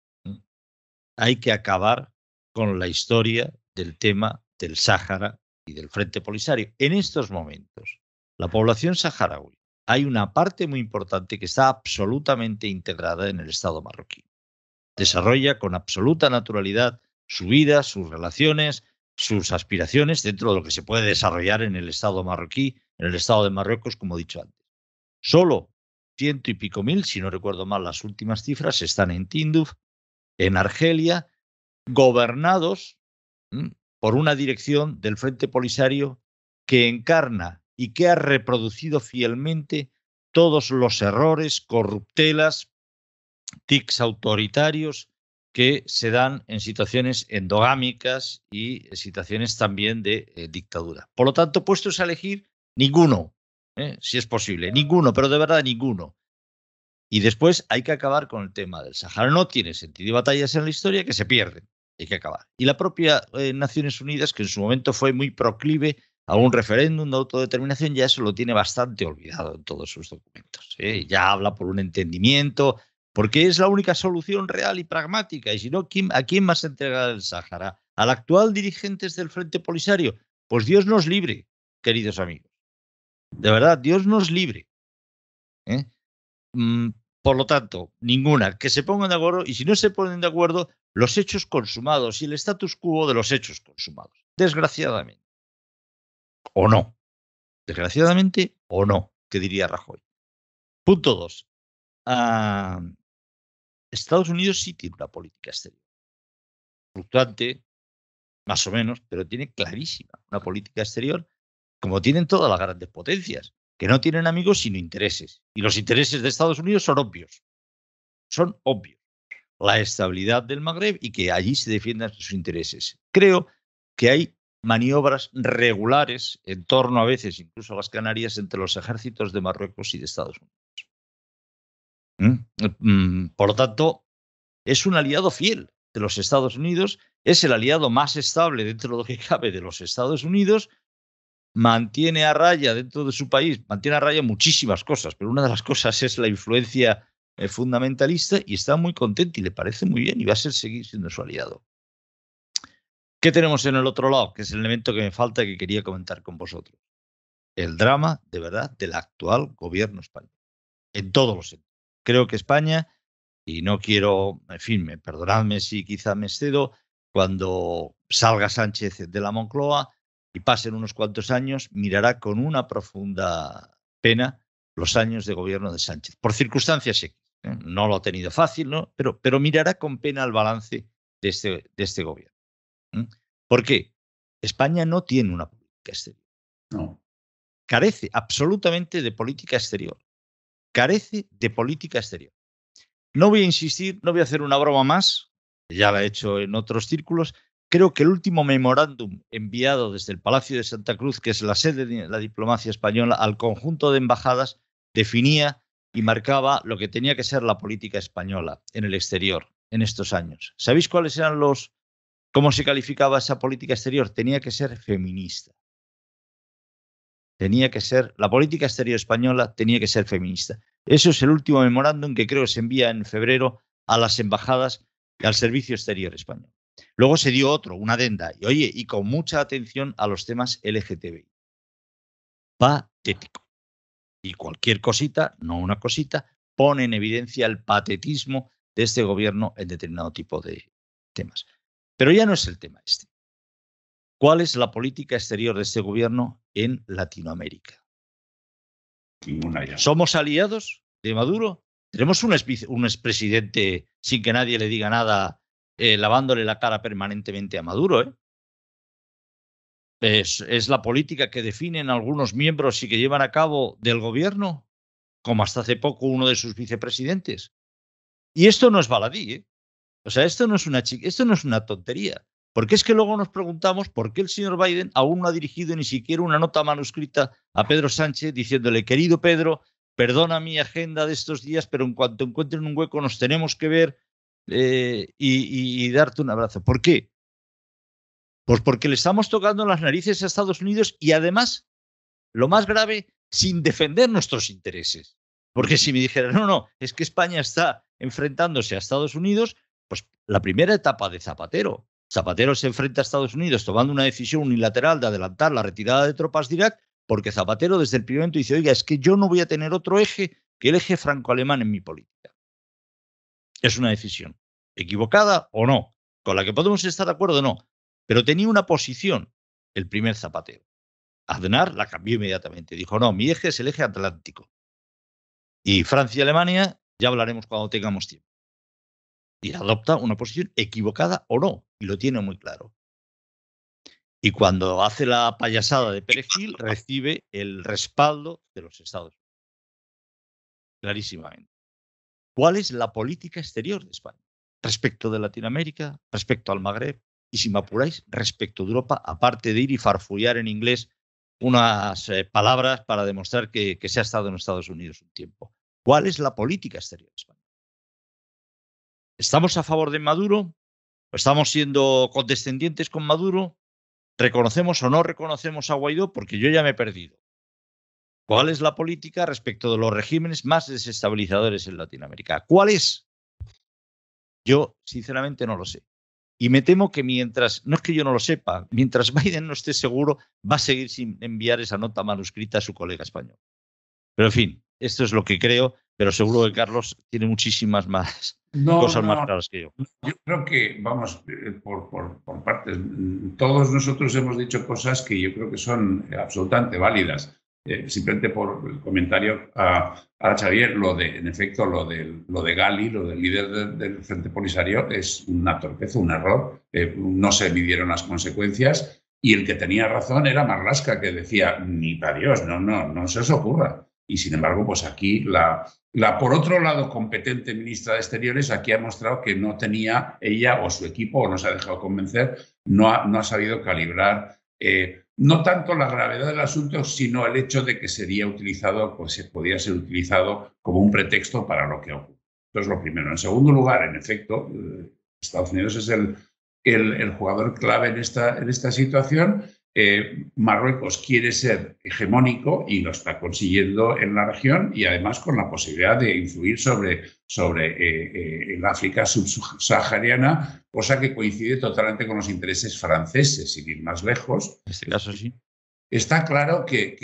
Hay que acabar con la historia del tema del Sáhara y del Frente Polisario. En estos momentos, la población saharaui, hay una parte muy importante que está absolutamente integrada en el Estado marroquí. Desarrolla con absoluta naturalidad su vida, sus relaciones, sus aspiraciones dentro de lo que se puede desarrollar en el Estado marroquí, en el Estado de Marruecos, como he dicho antes. Solo ciento y pico mil, si no recuerdo mal las últimas cifras, están en Tinduf, en Argelia, gobernados por una dirección del Frente Polisario que encarna y que ha reproducido fielmente todos los errores, corruptelas, tics autoritarios que se dan en situaciones endogámicas y situaciones también de eh, dictadura. Por lo tanto, puestos a elegir, ninguno, ¿eh? si es posible, ninguno, pero de verdad ninguno. Y después hay que acabar con el tema del Sahara. No tiene sentido. Hay batallas en la historia que se pierden. Hay que acabar. Y la propia eh, Naciones Unidas, que en su momento fue muy proclive a un referéndum de autodeterminación, ya eso lo tiene bastante olvidado en todos sus documentos. Ya habla por un entendimiento, porque es la única solución real y pragmática. Y si no, ¿a quién más entregará el Sáhara? ¿Al actual dirigente del Frente Polisario? Pues Dios nos libre, queridos amigos. De verdad, Dios nos libre. ¿eh? Mm, por lo tanto, ninguna. Que se pongan de acuerdo y si no se ponen de acuerdo, los hechos consumados y el status quo de los hechos consumados. Desgraciadamente. O no. Desgraciadamente o no, que diría Rajoy. Punto dos. Ah, Estados Unidos sí tiene una política exterior. Fluctuante, más o menos, pero tiene clarísima una política exterior, como tienen todas las grandes potencias, que no tienen amigos sino intereses. Y los intereses de Estados Unidos son obvios. Son obvios. La estabilidad del Magreb y que allí se defiendan sus intereses. Creo que hay maniobras regulares en torno a veces, incluso a las Canarias, entre los ejércitos de Marruecos y de Estados Unidos. Mm, mm, mm. Por lo tanto, es un aliado fiel de los Estados Unidos, es el aliado más estable dentro de lo que *laughs* cabe de los Estados Unidos, mantiene a raya dentro de su país, mantiene a raya muchísimas cosas, pero una de las *laughs* cosas es la influencia eh, fundamentalista y está muy contento y le parece muy bien y va a seguir siendo su aliado. ¿Qué tenemos en el otro lado? Que es el elemento que me falta que quería comentar con vosotros. El drama, de verdad, del actual gobierno español, en todos los sentidos. Creo que España, y no quiero, en fin, perdonadme si quizá me cedo cuando salga Sánchez de la Moncloa y pasen unos cuantos años, mirará con una profunda pena los años de gobierno de Sánchez, por circunstancias X. ¿eh? No lo ha tenido fácil, ¿no? pero, mirará con pena el balance de este, este gobierno. ¿Por qué? España no tiene una política exterior. No. Carece absolutamente de política exterior carece de política exterior. No voy a insistir, no voy a hacer una broma más, ya la he hecho en otros círculos. Creo que el último memorándum enviado desde el Palacio de Santa Cruz, que es la sede de la diplomacia española, al conjunto de embajadas, definía y marcaba lo que tenía que ser la política española en el exterior en estos años. ¿Sabéis cuáles eran los, cómo se calificaba esa política exterior? Tenía que ser feminista tenía que ser, la política exterior española tenía que ser feminista. Eso es el último memorándum que creo se envía en febrero a las embajadas y al servicio exterior español. Luego se dio otro, una adenda, y oye, y con mucha atención a los temas LGTBI. Patético. Y cualquier cosita, no una cosita, pone en evidencia el patetismo de este gobierno en determinado tipo de temas. Pero ya no es el tema este. ¿Cuál es la política exterior de este gobierno en Latinoamérica? ¿Somos aliados de Maduro? ¿Tenemos un, expresidente sin que nadie le diga nada, eh, lavándole la cara permanentemente a Maduro? ¿eh? Es, la política que definen algunos miembros y que llevan a cabo del gobierno, como hasta hace poco uno de sus vicepresidentes. Y esto no es baladí, eh. O sea, esto no es una esto no es una tontería. Porque es que luego nos preguntamos por qué el señor Biden aún no ha dirigido ni siquiera una nota manuscrita a Pedro Sánchez diciéndole, querido Pedro, perdona mi agenda de estos días, pero en cuanto encuentren un hueco nos tenemos que ver eh, y, y darte un abrazo. ¿Por qué? Pues porque le estamos tocando las narices a Estados Unidos y además, lo más grave, sin defender nuestros intereses. Porque si me dijeran, no, no, es que España está enfrentándose a Estados Unidos, pues la primera etapa de Zapatero, Zapatero se enfrenta a Estados Unidos tomando una decisión unilateral de adelantar la retirada de tropas de Irak, porque Zapatero desde el primer momento dice, oiga, es que yo no voy a tener otro eje que el eje franco-alemán en mi política. Es una decisión equivocada o no, con la que podemos estar de acuerdo o no, pero tenía una posición el primer Zapatero. Aznar la cambió inmediatamente, dijo, no, mi eje es el eje atlántico. Y Francia y Alemania ya hablaremos cuando tengamos tiempo y adopta una posición equivocada o no, y lo tiene muy claro. Y cuando hace la payasada de Perejil, recibe el respaldo de los Estados Unidos. Clarísimamente. ¿Cuál es la política exterior de España? Respecto de Latinoamérica, respecto al Magreb, y si me apuráis, respecto de Europa, aparte de ir y farfullar en inglés unas eh, palabras para demostrar que se ha estado en Estados Unidos un tiempo. ¿Cuál es la política exterior de España? ¿Estamos a favor de Maduro? ¿Estamos siendo condescendientes con Maduro? ¿Reconocemos o no reconocemos a Guaidó? Porque yo ya me he perdido. ¿Cuál es la política respecto de los regímenes más desestabilizadores en Latinoamérica? ¿Cuál es? Yo, sinceramente, no lo sé. Y me temo que mientras, no es que yo no lo sepa, mientras *laughs* Biden no esté seguro, va a seguir sin enviar esa nota manuscrita a su colega español. Pero en fin, esto es lo que creo, pero seguro que Carlos tiene muchísimas *laughs* más no, cosas más claras que yo. Yo creo que, vamos, eh, por, partes, todos nosotros hemos dicho cosas que yo creo que son absolutamente válidas. Eh, simplemente por el comentario a, a, Xavier, lo de, en efecto, lo de, lo de Gali, lo del líder del, Frente Polisario, es una torpeza, un error. Eh, no se midieron las consecuencias y el que tenía razón era Marlasca, que decía, ni para Dios, no, no, no se os ocurra. Y sin embargo, pues aquí la, la, por otro lado, competente ministra de Exteriores aquí ha mostrado que no tenía ella o su equipo, o no se ha dejado convencer, no ha, no ha sabido calibrar eh, no tanto la gravedad del asunto, sino el hecho de que sería utilizado, pues se podía ser utilizado como un pretexto para lo que ocurre. es lo primero. En segundo lugar, en efecto, eh, Estados Unidos es el, el, jugador clave en esta, en esta situación eh, Marruecos quiere ser hegemónico y lo está consiguiendo en la región y además con la posibilidad de influir sobre, sobre eh, eh, el África subsahariana, cosa que coincide totalmente con los intereses franceses, sin ir más lejos. En este caso sí. Está claro que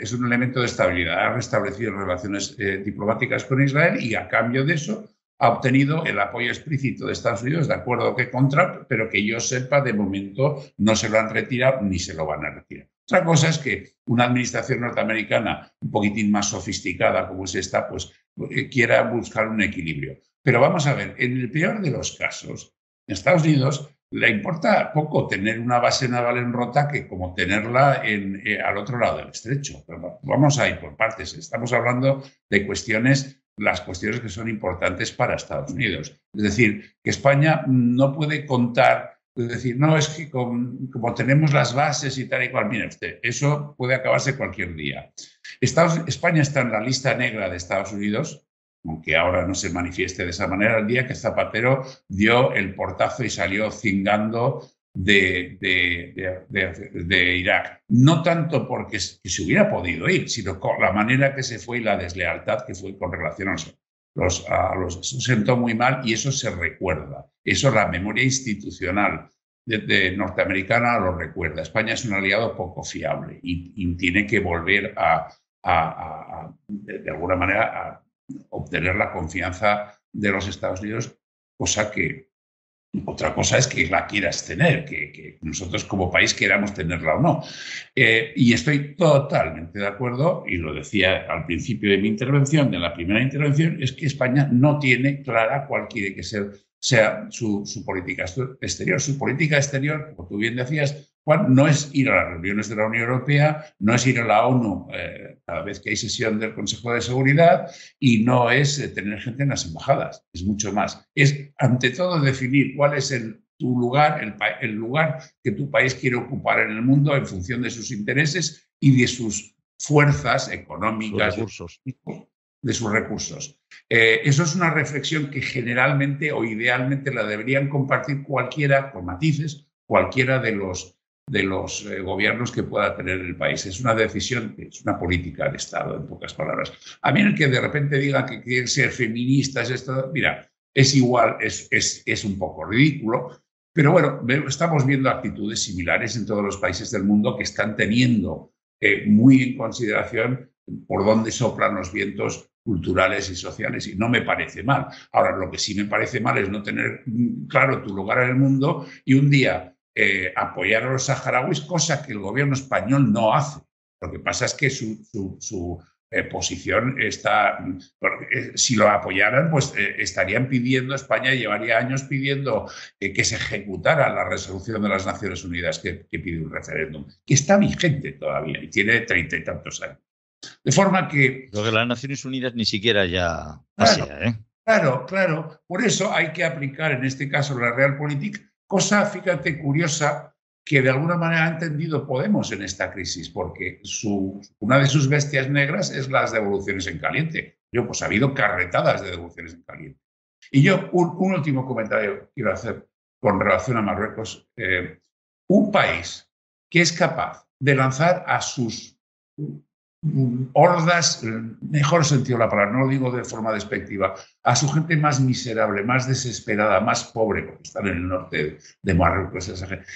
es un elemento de estabilidad. Ha restablecido relaciones diplomáticas con Israel y a cambio de eso ha obtenido el apoyo explícito de Estados Unidos, de acuerdo que contra, pero que yo sepa, de momento no se lo han retirado ni se lo van a retirar. Otra cosa es que una administración norteamericana un poquitín más sofisticada como es esta, pues eh, quiera buscar un equilibrio. Pero vamos a ver, en el peor de los casos, en Estados Unidos le importa poco tener una base naval en Rota que como tenerla eh, al otro lado del estrecho. Pero vamos a ir por partes. Estamos hablando de cuestiones las cuestiones que son importantes para Estados Unidos. Es decir, que España no puede contar, es decir, no es que como tenemos las bases y tal y cual, mire usted, eso puede acabarse cualquier día. Estados, España está en la lista negra de Estados Unidos, aunque ahora no se manifieste de esa manera, el día que Zapatero dio el portazo y salió cingando de, de, Irak. No tanto porque se hubiera podido ir, sino con la manera que se fue y la deslealtad que fue con relación a los, los, sentó muy mal y eso se recuerda. Eso la memoria institucional norteamericana lo recuerda. España es un aliado poco fiable y, tiene que volver a, de alguna manera, a obtener la confianza de los Estados Unidos, cosa que otra cosa es que la quieras tener, que, nosotros como país queramos tenerla o no. Eh, y estoy totalmente de acuerdo, y lo decía al principio de mi intervención, de la primera intervención, es que España no tiene clara cuál quiere que sea, su política exterior. Su política exterior, como tú bien decías, no es ir a las reuniones de la Unión Europea, no es ir a la ONU eh, cada vez que hay sesión del Consejo de Seguridad y no es eh, tener gente en las embajadas, es mucho más. Es, ante todo, definir cuál es el, tu lugar, el, lugar que tu país quiere ocupar en el mundo en función de sus intereses y de sus fuerzas económicas, de sus recursos. Eh, eso es una reflexión que generalmente o idealmente la deberían compartir cualquiera, con matices, cualquiera de los de los eh, gobiernos que pueda tener el país. Es una decisión, es una política de Estado, en pocas palabras. A mí el que de repente diga que quieren ser feministas, esto, mira, es igual, es, es, un poco ridículo, pero bueno, estamos viendo actitudes similares en todos los países del mundo que están teniendo eh, muy en consideración por dónde soplan los vientos culturales y sociales y no me parece mal. Ahora, lo que sí me parece mal es no tener mm, claro tu lugar en el mundo y un día eh, apoyar a los saharauis, cosa que el gobierno español no hace. Lo que pasa es que su, su, eh, posición está, eh, si lo apoyaran, pues estarían pidiendo, a España llevaría años pidiendo que se ejecutara la resolución de las Naciones Unidas que, pide un referéndum, que está vigente todavía y tiene treinta y tantos años. De forma que... Lo que las Naciones Unidas ni siquiera ya... Claro, claro, claro. Por eso hay que aplicar en este caso la realpolitik Cosa, fíjate, curiosa que de alguna manera ha entendido Podemos en esta crisis, porque una de sus bestias negras es las devoluciones en caliente. Yo, pues ha habido carretadas de devoluciones en caliente. Y yo, un, último comentario quiero hacer con relación a Marruecos. Eh, un país que es capaz de lanzar a sus Mm, hordas, eh, mejor sentido la palabra, no lo digo de forma despectiva, a su gente más miserable, más desesperada, más pobre, porque están en el norte de Marruecos,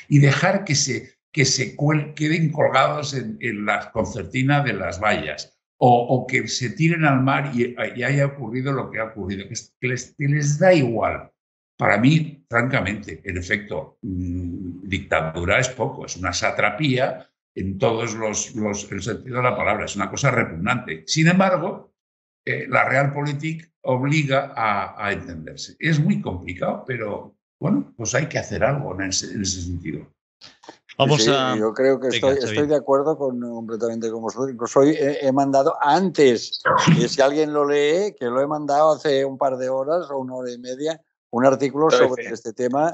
y dejar que se, que se queden colgados en, la concertina de las vallas, o, que se tiren al mar y, haya ocurrido lo que ha ocurrido, que, les, da igual. Para mí, francamente, en efecto, mm, dictadura es poco, es una satrapía en todos los, los, el sentido de la palabra, es una cosa repugnante. Sin embargo, eh, la realpolitik obliga a, entenderse. Es muy complicado, pero bueno, pues hay que hacer algo en ese, sentido. Vamos a... Yo creo que estoy, estoy de acuerdo completamente con vosotros. Incluso he, he, mandado antes, y si alguien lo lee, que lo he mandado hace un par de horas o una hora y media, un artículo sobre este tema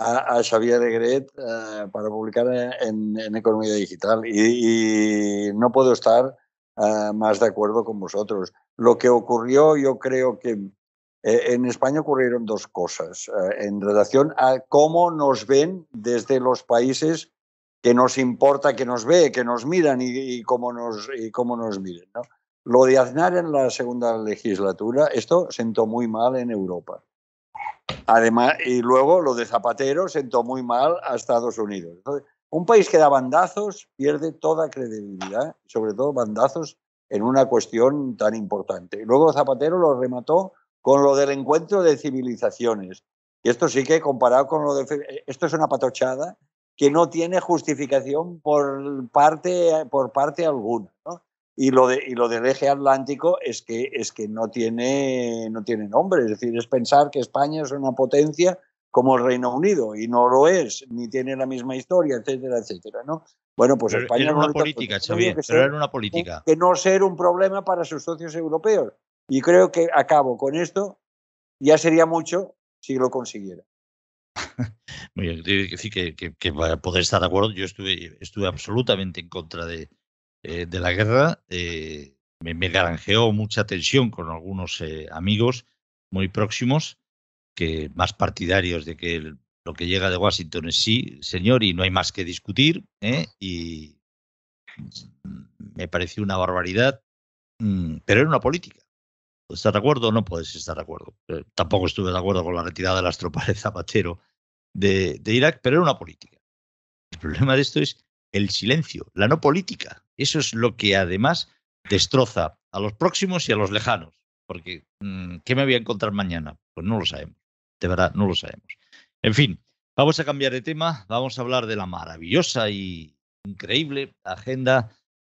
a, Xavier Regret eh, para publicar en, Economía Digital y, no puedo estar eh, más de acuerdo con vosotros. Lo que ocurrió, yo creo que eh, en España ocurrieron dos cosas en relación a cómo nos ven desde los países que nos importa, que nos ve, que nos miran y, cómo, nos, cómo nos miren. ¿no? Lo de Aznar en la segunda legislatura, esto sentó muy mal en Europa. Además, y luego lo de Zapatero sentó muy mal a Estados Unidos. un país que da bandazos pierde toda credibilidad, sobre todo bandazos en una cuestión tan importante. luego Zapatero lo remató con lo del encuentro de civilizaciones. Y esto sí que comparado con lo de... Esto es una patochada que no tiene justificación por parte, por parte alguna. Y lo, de, y lo del eje atlántico es que, es que no, tiene, no tiene nombre, es decir, es pensar que España es una potencia como el Reino Unido y no lo es, ni tiene la misma historia, etcétera, etcétera, ¿no? Bueno, pues pero no pues, pues, era una política, Xavier, pero era una política que no ser un problema para sus socios europeos. Y creo que acabo con esto ya sería mucho si lo consiguiera. *laughs* Muy bien, que, que, que, que, para poder estar de acuerdo, yo estuve, estuve absolutamente en contra de, eh, de la guerra, eh, me, me, mucha tensión con algunos eh, amigos muy próximos, que más partidarios de que lo que llega de Washington es sí, señor, y no hay más que discutir, y mm, me pareció una barbaridad, mm, pero era una política. ¿Puedes estar de acuerdo o no puedes estar de acuerdo? tampoco estuve de acuerdo con la retirada de las tropas de Zapatero de Irak, pero era una política. El problema de esto es el silencio, la no política. Eso es lo que además destroza a los próximos y a los lejanos. Porque, mm, ¿qué me voy a encontrar mañana? Pues no lo sabemos. De verdad, no lo sabemos. En fin, vamos a cambiar de tema. Vamos a hablar de la maravillosa y increíble Agenda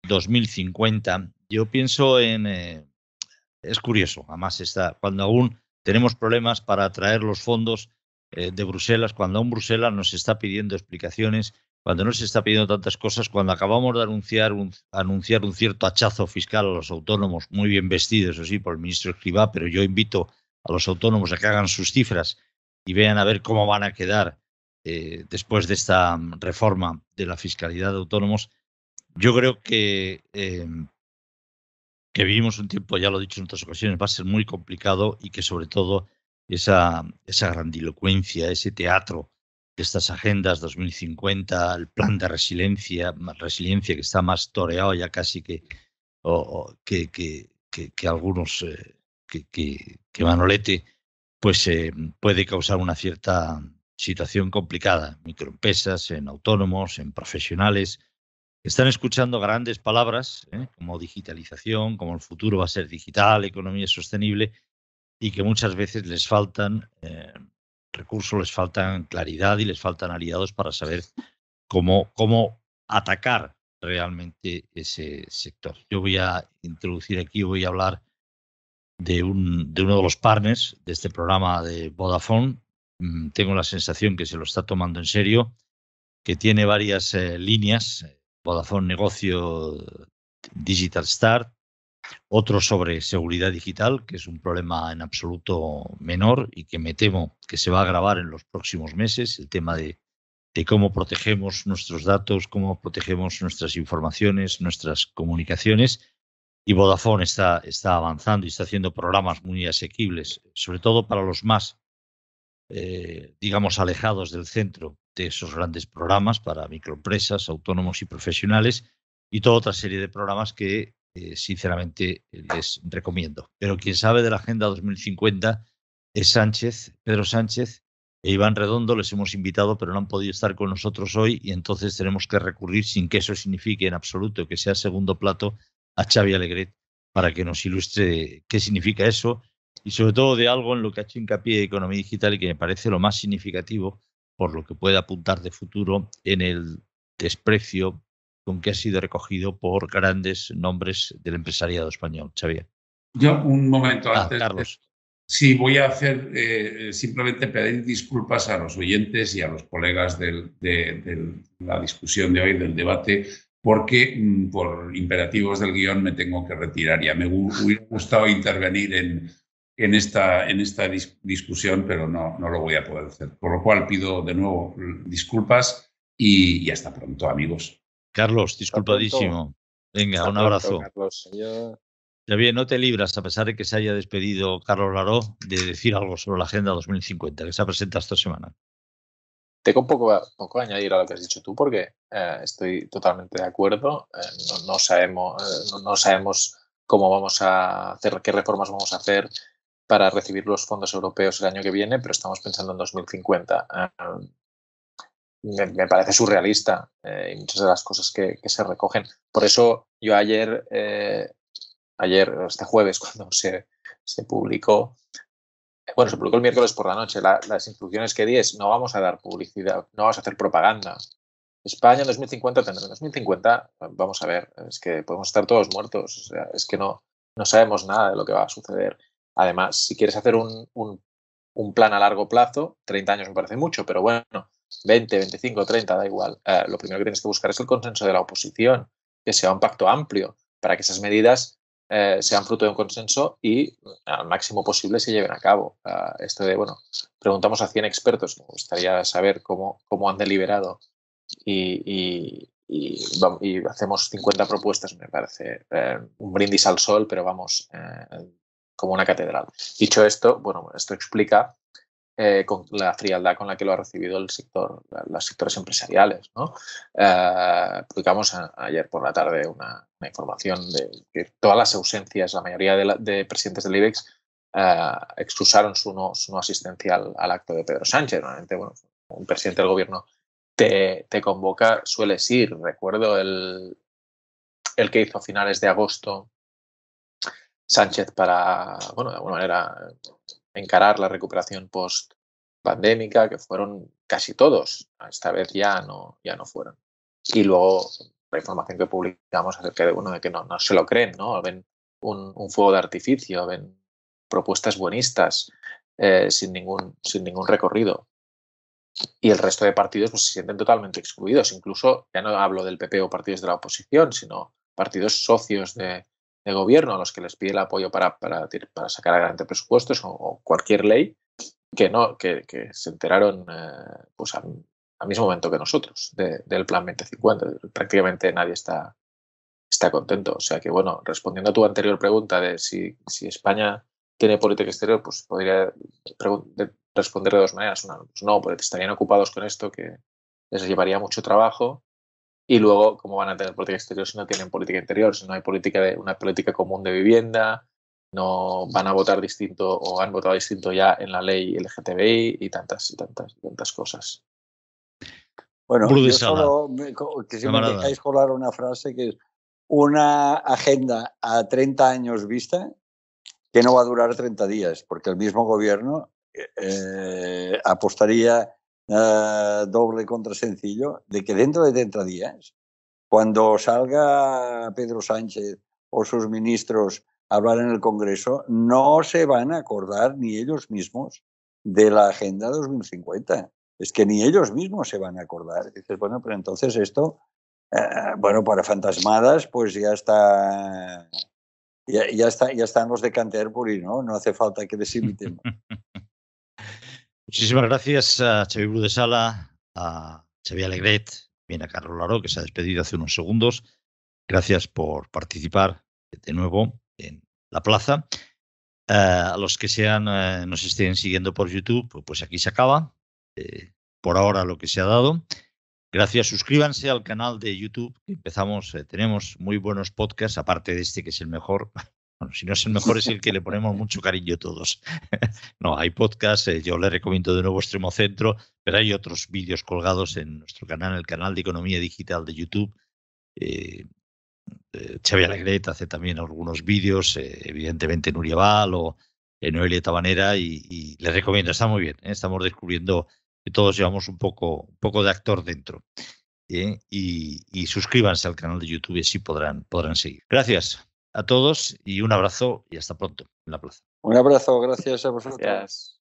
2050. Yo pienso en... Eh, es curioso, además, está, cuando aún tenemos problemas para atraer los fondos eh, de Bruselas, cuando aún Bruselas nos está pidiendo explicaciones cuando no se está pidiendo tantas cosas, cuando acabamos de anunciar un, anunciar un cierto hachazo fiscal a los autónomos, muy bien vestidos, eso sí, por el ministro Escribá, pero yo invito a los autónomos a que hagan sus cifras y vean a ver cómo van a quedar eh, después de esta mm, reforma de la fiscalidad de autónomos. Yo creo que, em, que vivimos un tiempo, ya lo he dicho en otras ocasiones, va a ser muy complicado y que sobre todo esa, esa grandilocuencia, ese teatro estas agendas 2050, el plan de resiliencia, resiliencia que está más toreado ya casi que, que, que, que, algunos, eh, que, Manolete, pues eh, puede causar una cierta situación complicada. Microempresas, en autónomos, en profesionales, están escuchando grandes palabras ¿eh? como digitalización, como el futuro va a ser digital, economía sostenible, y que muchas veces les faltan recursos, les faltan claridad y les faltan aliados para saber cómo, cómo atacar realmente ese sector. Yo voy a introducir aquí, voy a hablar de, de uno de los partners de este programa de Vodafone. Mm, tengo la sensación que se lo está tomando en serio, que tiene varias eh, líneas, eh, Vodafone Negocio Digital Start, otro sobre seguridad digital, que es un problema en absoluto menor y que me temo que se va a agravar en los próximos meses, el tema de, cómo protegemos nuestros datos, cómo protegemos nuestras informaciones, nuestras comunicaciones. Y Vodafone está, está avanzando y está haciendo programas muy asequibles, sobre todo para los más, eh, digamos, alejados del centro de esos grandes programas para microempresas, autónomos y profesionales, y toda otra serie de programas que eh, sinceramente eh, les recomiendo. Pero quien sabe de la Agenda 2050 es Sánchez, Pedro Sánchez e Iván Redondo. Les hemos invitado, pero no han podido estar con nosotros hoy y entonces tenemos que recurrir, sin que eso signifique en absoluto que sea segundo plato, a Xavi Alegret para que nos ilustre qué significa eso y sobre todo de algo en lo que ha hecho hincapié de Economía Digital y que me parece lo más significativo por lo que puede apuntar de futuro en el desprecio que ha sido recogido por grandes nombres del empresariado español. Xavier. Yo un momento ah, antes. Carlos. Sí, voy a hacer eh, eh, simplemente pedir disculpas a los oyentes y a los colegas de, la discusión de hoy, del debate, porque mm, por imperativos del guión me tengo que retirar. Ya me hubiera gustado intervenir en, esta, en esta discusión, pero no, no lo voy a poder hacer. Por lo cual pido de nuevo disculpas y hasta pronto, amigos. Carlos, disculpadísimo. Venga, un abrazo. Carlos, no te libras, a pesar de que se haya despedido Carlos Laró, de decir algo sobre la Agenda 2050 que se presenta esta semana. Tengo poco, poco a añadir a lo que has dicho tú, porque eh, estoy totalmente de acuerdo. Eh, no, sabemos, eh, no, sabemos cómo vamos a hacer, qué reformas vamos a hacer para recibir los fondos europeos el año que viene, pero estamos pensando en 2050 me, parece surrealista eh, y muchas de las cosas que, se recogen. Por eso yo ayer, eh, ayer, este jueves, *laughs* cuando se, se publicó, eh, bueno, se publicó el miércoles por la noche, las instrucciones que di es no vamos a dar publicidad, no vamos a hacer propaganda. España en 2050 tendrá. En 2050, vamos a ver, es que podemos estar todos muertos, es que no, no sabemos nada de lo que va a suceder. Además, si quieres hacer un, un plan a largo plazo, 30 años me parece mucho, pero bueno, 20, 25, 30, da igual. Eh, lo primero que tienes que buscar es el consenso de la oposición, que sea un pacto amplio para que esas medidas eh, sean fruto de un consenso y mm, al máximo posible se lleven a cabo. Eh, esto de, bueno, preguntamos a 100 expertos, me gustaría saber cómo, cómo han deliberado y, hacemos 50 propuestas, me parece un brindis al sol, pero vamos, como una catedral. Dicho esto, bueno, esto explica eh, con la frialdad con la que lo ha recibido el sector, los sectores empresariales. ¿no? Eh, publicamos ayer por la tarde una, información de que todas las ausencias, la mayoría de, presidentes del IBEX eh, excusaron su no, asistencia al, acto de Pedro Sánchez. Normalmente, bueno, un presidente del gobierno te, convoca, sueles ir. Recuerdo el, el que hizo a finales de agosto Sánchez para, bueno, de alguna manera encarar la recuperación post pandémica, que fueron casi todos, esta vez ya no, ya no fueron. Y luego la información que publicamos acerca de uno de que no, no se lo creen, ¿no? Ven un, fuego de artificio, ven propuestas buenistas, eh, sin, ningún, sin ningún recorrido. Y el resto de partidos pues, se sienten totalmente excluidos. Incluso, ya no hablo del PP o partidos de la oposición, sino partidos socios de, gobierno a los que les pide el apoyo para, para, sacar adelante presupuestos o, cualquier ley que no que, se enteraron eh, pues al, mismo momento que nosotros del plan 2050 prácticamente nadie está está contento o sea que bueno respondiendo a tu anterior pregunta de si, si España tiene política exterior pues podría responder de dos maneras una pues no porque estarían ocupados con esto que les llevaría mucho trabajo y luego, ¿cómo van a tener política exterior si no tienen política interior? Si no hay política de, una política común de vivienda, no van a votar distinto o han votado distinto ya en la ley LGTBI y tantas y tantas y tantas cosas. Bueno, yo solo que si me dejáis colar una frase que es una agenda a 30 años vista que no va a durar 30 días, porque el mismo gobierno eh, eh, apostaría eh, doble contra de que dentro de 30 días, cuando salga Pedro Sánchez o sus ministros a hablar en el Congreso, no se van a acordar ni ellos mismos de la Agenda 2050. Es que ni ellos mismos se van a acordar. Dices, bueno, pero entonces esto, eh, bueno, para fantasmadas, pues ya está, ya, está, ya están los de Canterbury, ¿no? No hace falta que les *laughs* invitemos. Muchísimas gracias a Xavi Brudesala, a Xavi Alegret, bien a Carlos Laro, que se ha despedido hace unos segundos. Gracias por participar de nuevo en la plaza. Eh, a los que sean, eh, nos estén siguiendo por YouTube, pues, pues aquí se acaba. Eh, por ahora lo que se ha dado. Gracias, suscríbanse al canal de YouTube. Empezamos, tenemos muy buenos podcasts, aparte de este que es el mejor, bueno, si no es el mejor, es el que le ponemos mucho cariño todos. *laughs* no, hay podcasts, eh, yo le recomiendo de nuevo Extremocentro, pero hay otros vídeos colgados en nuestro canal, el canal de Economía Digital de YouTube. Eh, eh, Xavi hace también algunos vídeos, eh, evidentemente en Uriabal o Noelia Tabanera, y, y, les recomiendo, está muy bien, ¿eh? estamos descubriendo que todos llevamos un poco, poco de actor dentro. Y, y suscríbanse al canal de YouTube y así podrán, podrán seguir. Gracias a todos y un abrazo y hasta pronto en la plaza. Un abrazo, gracias a vosotros.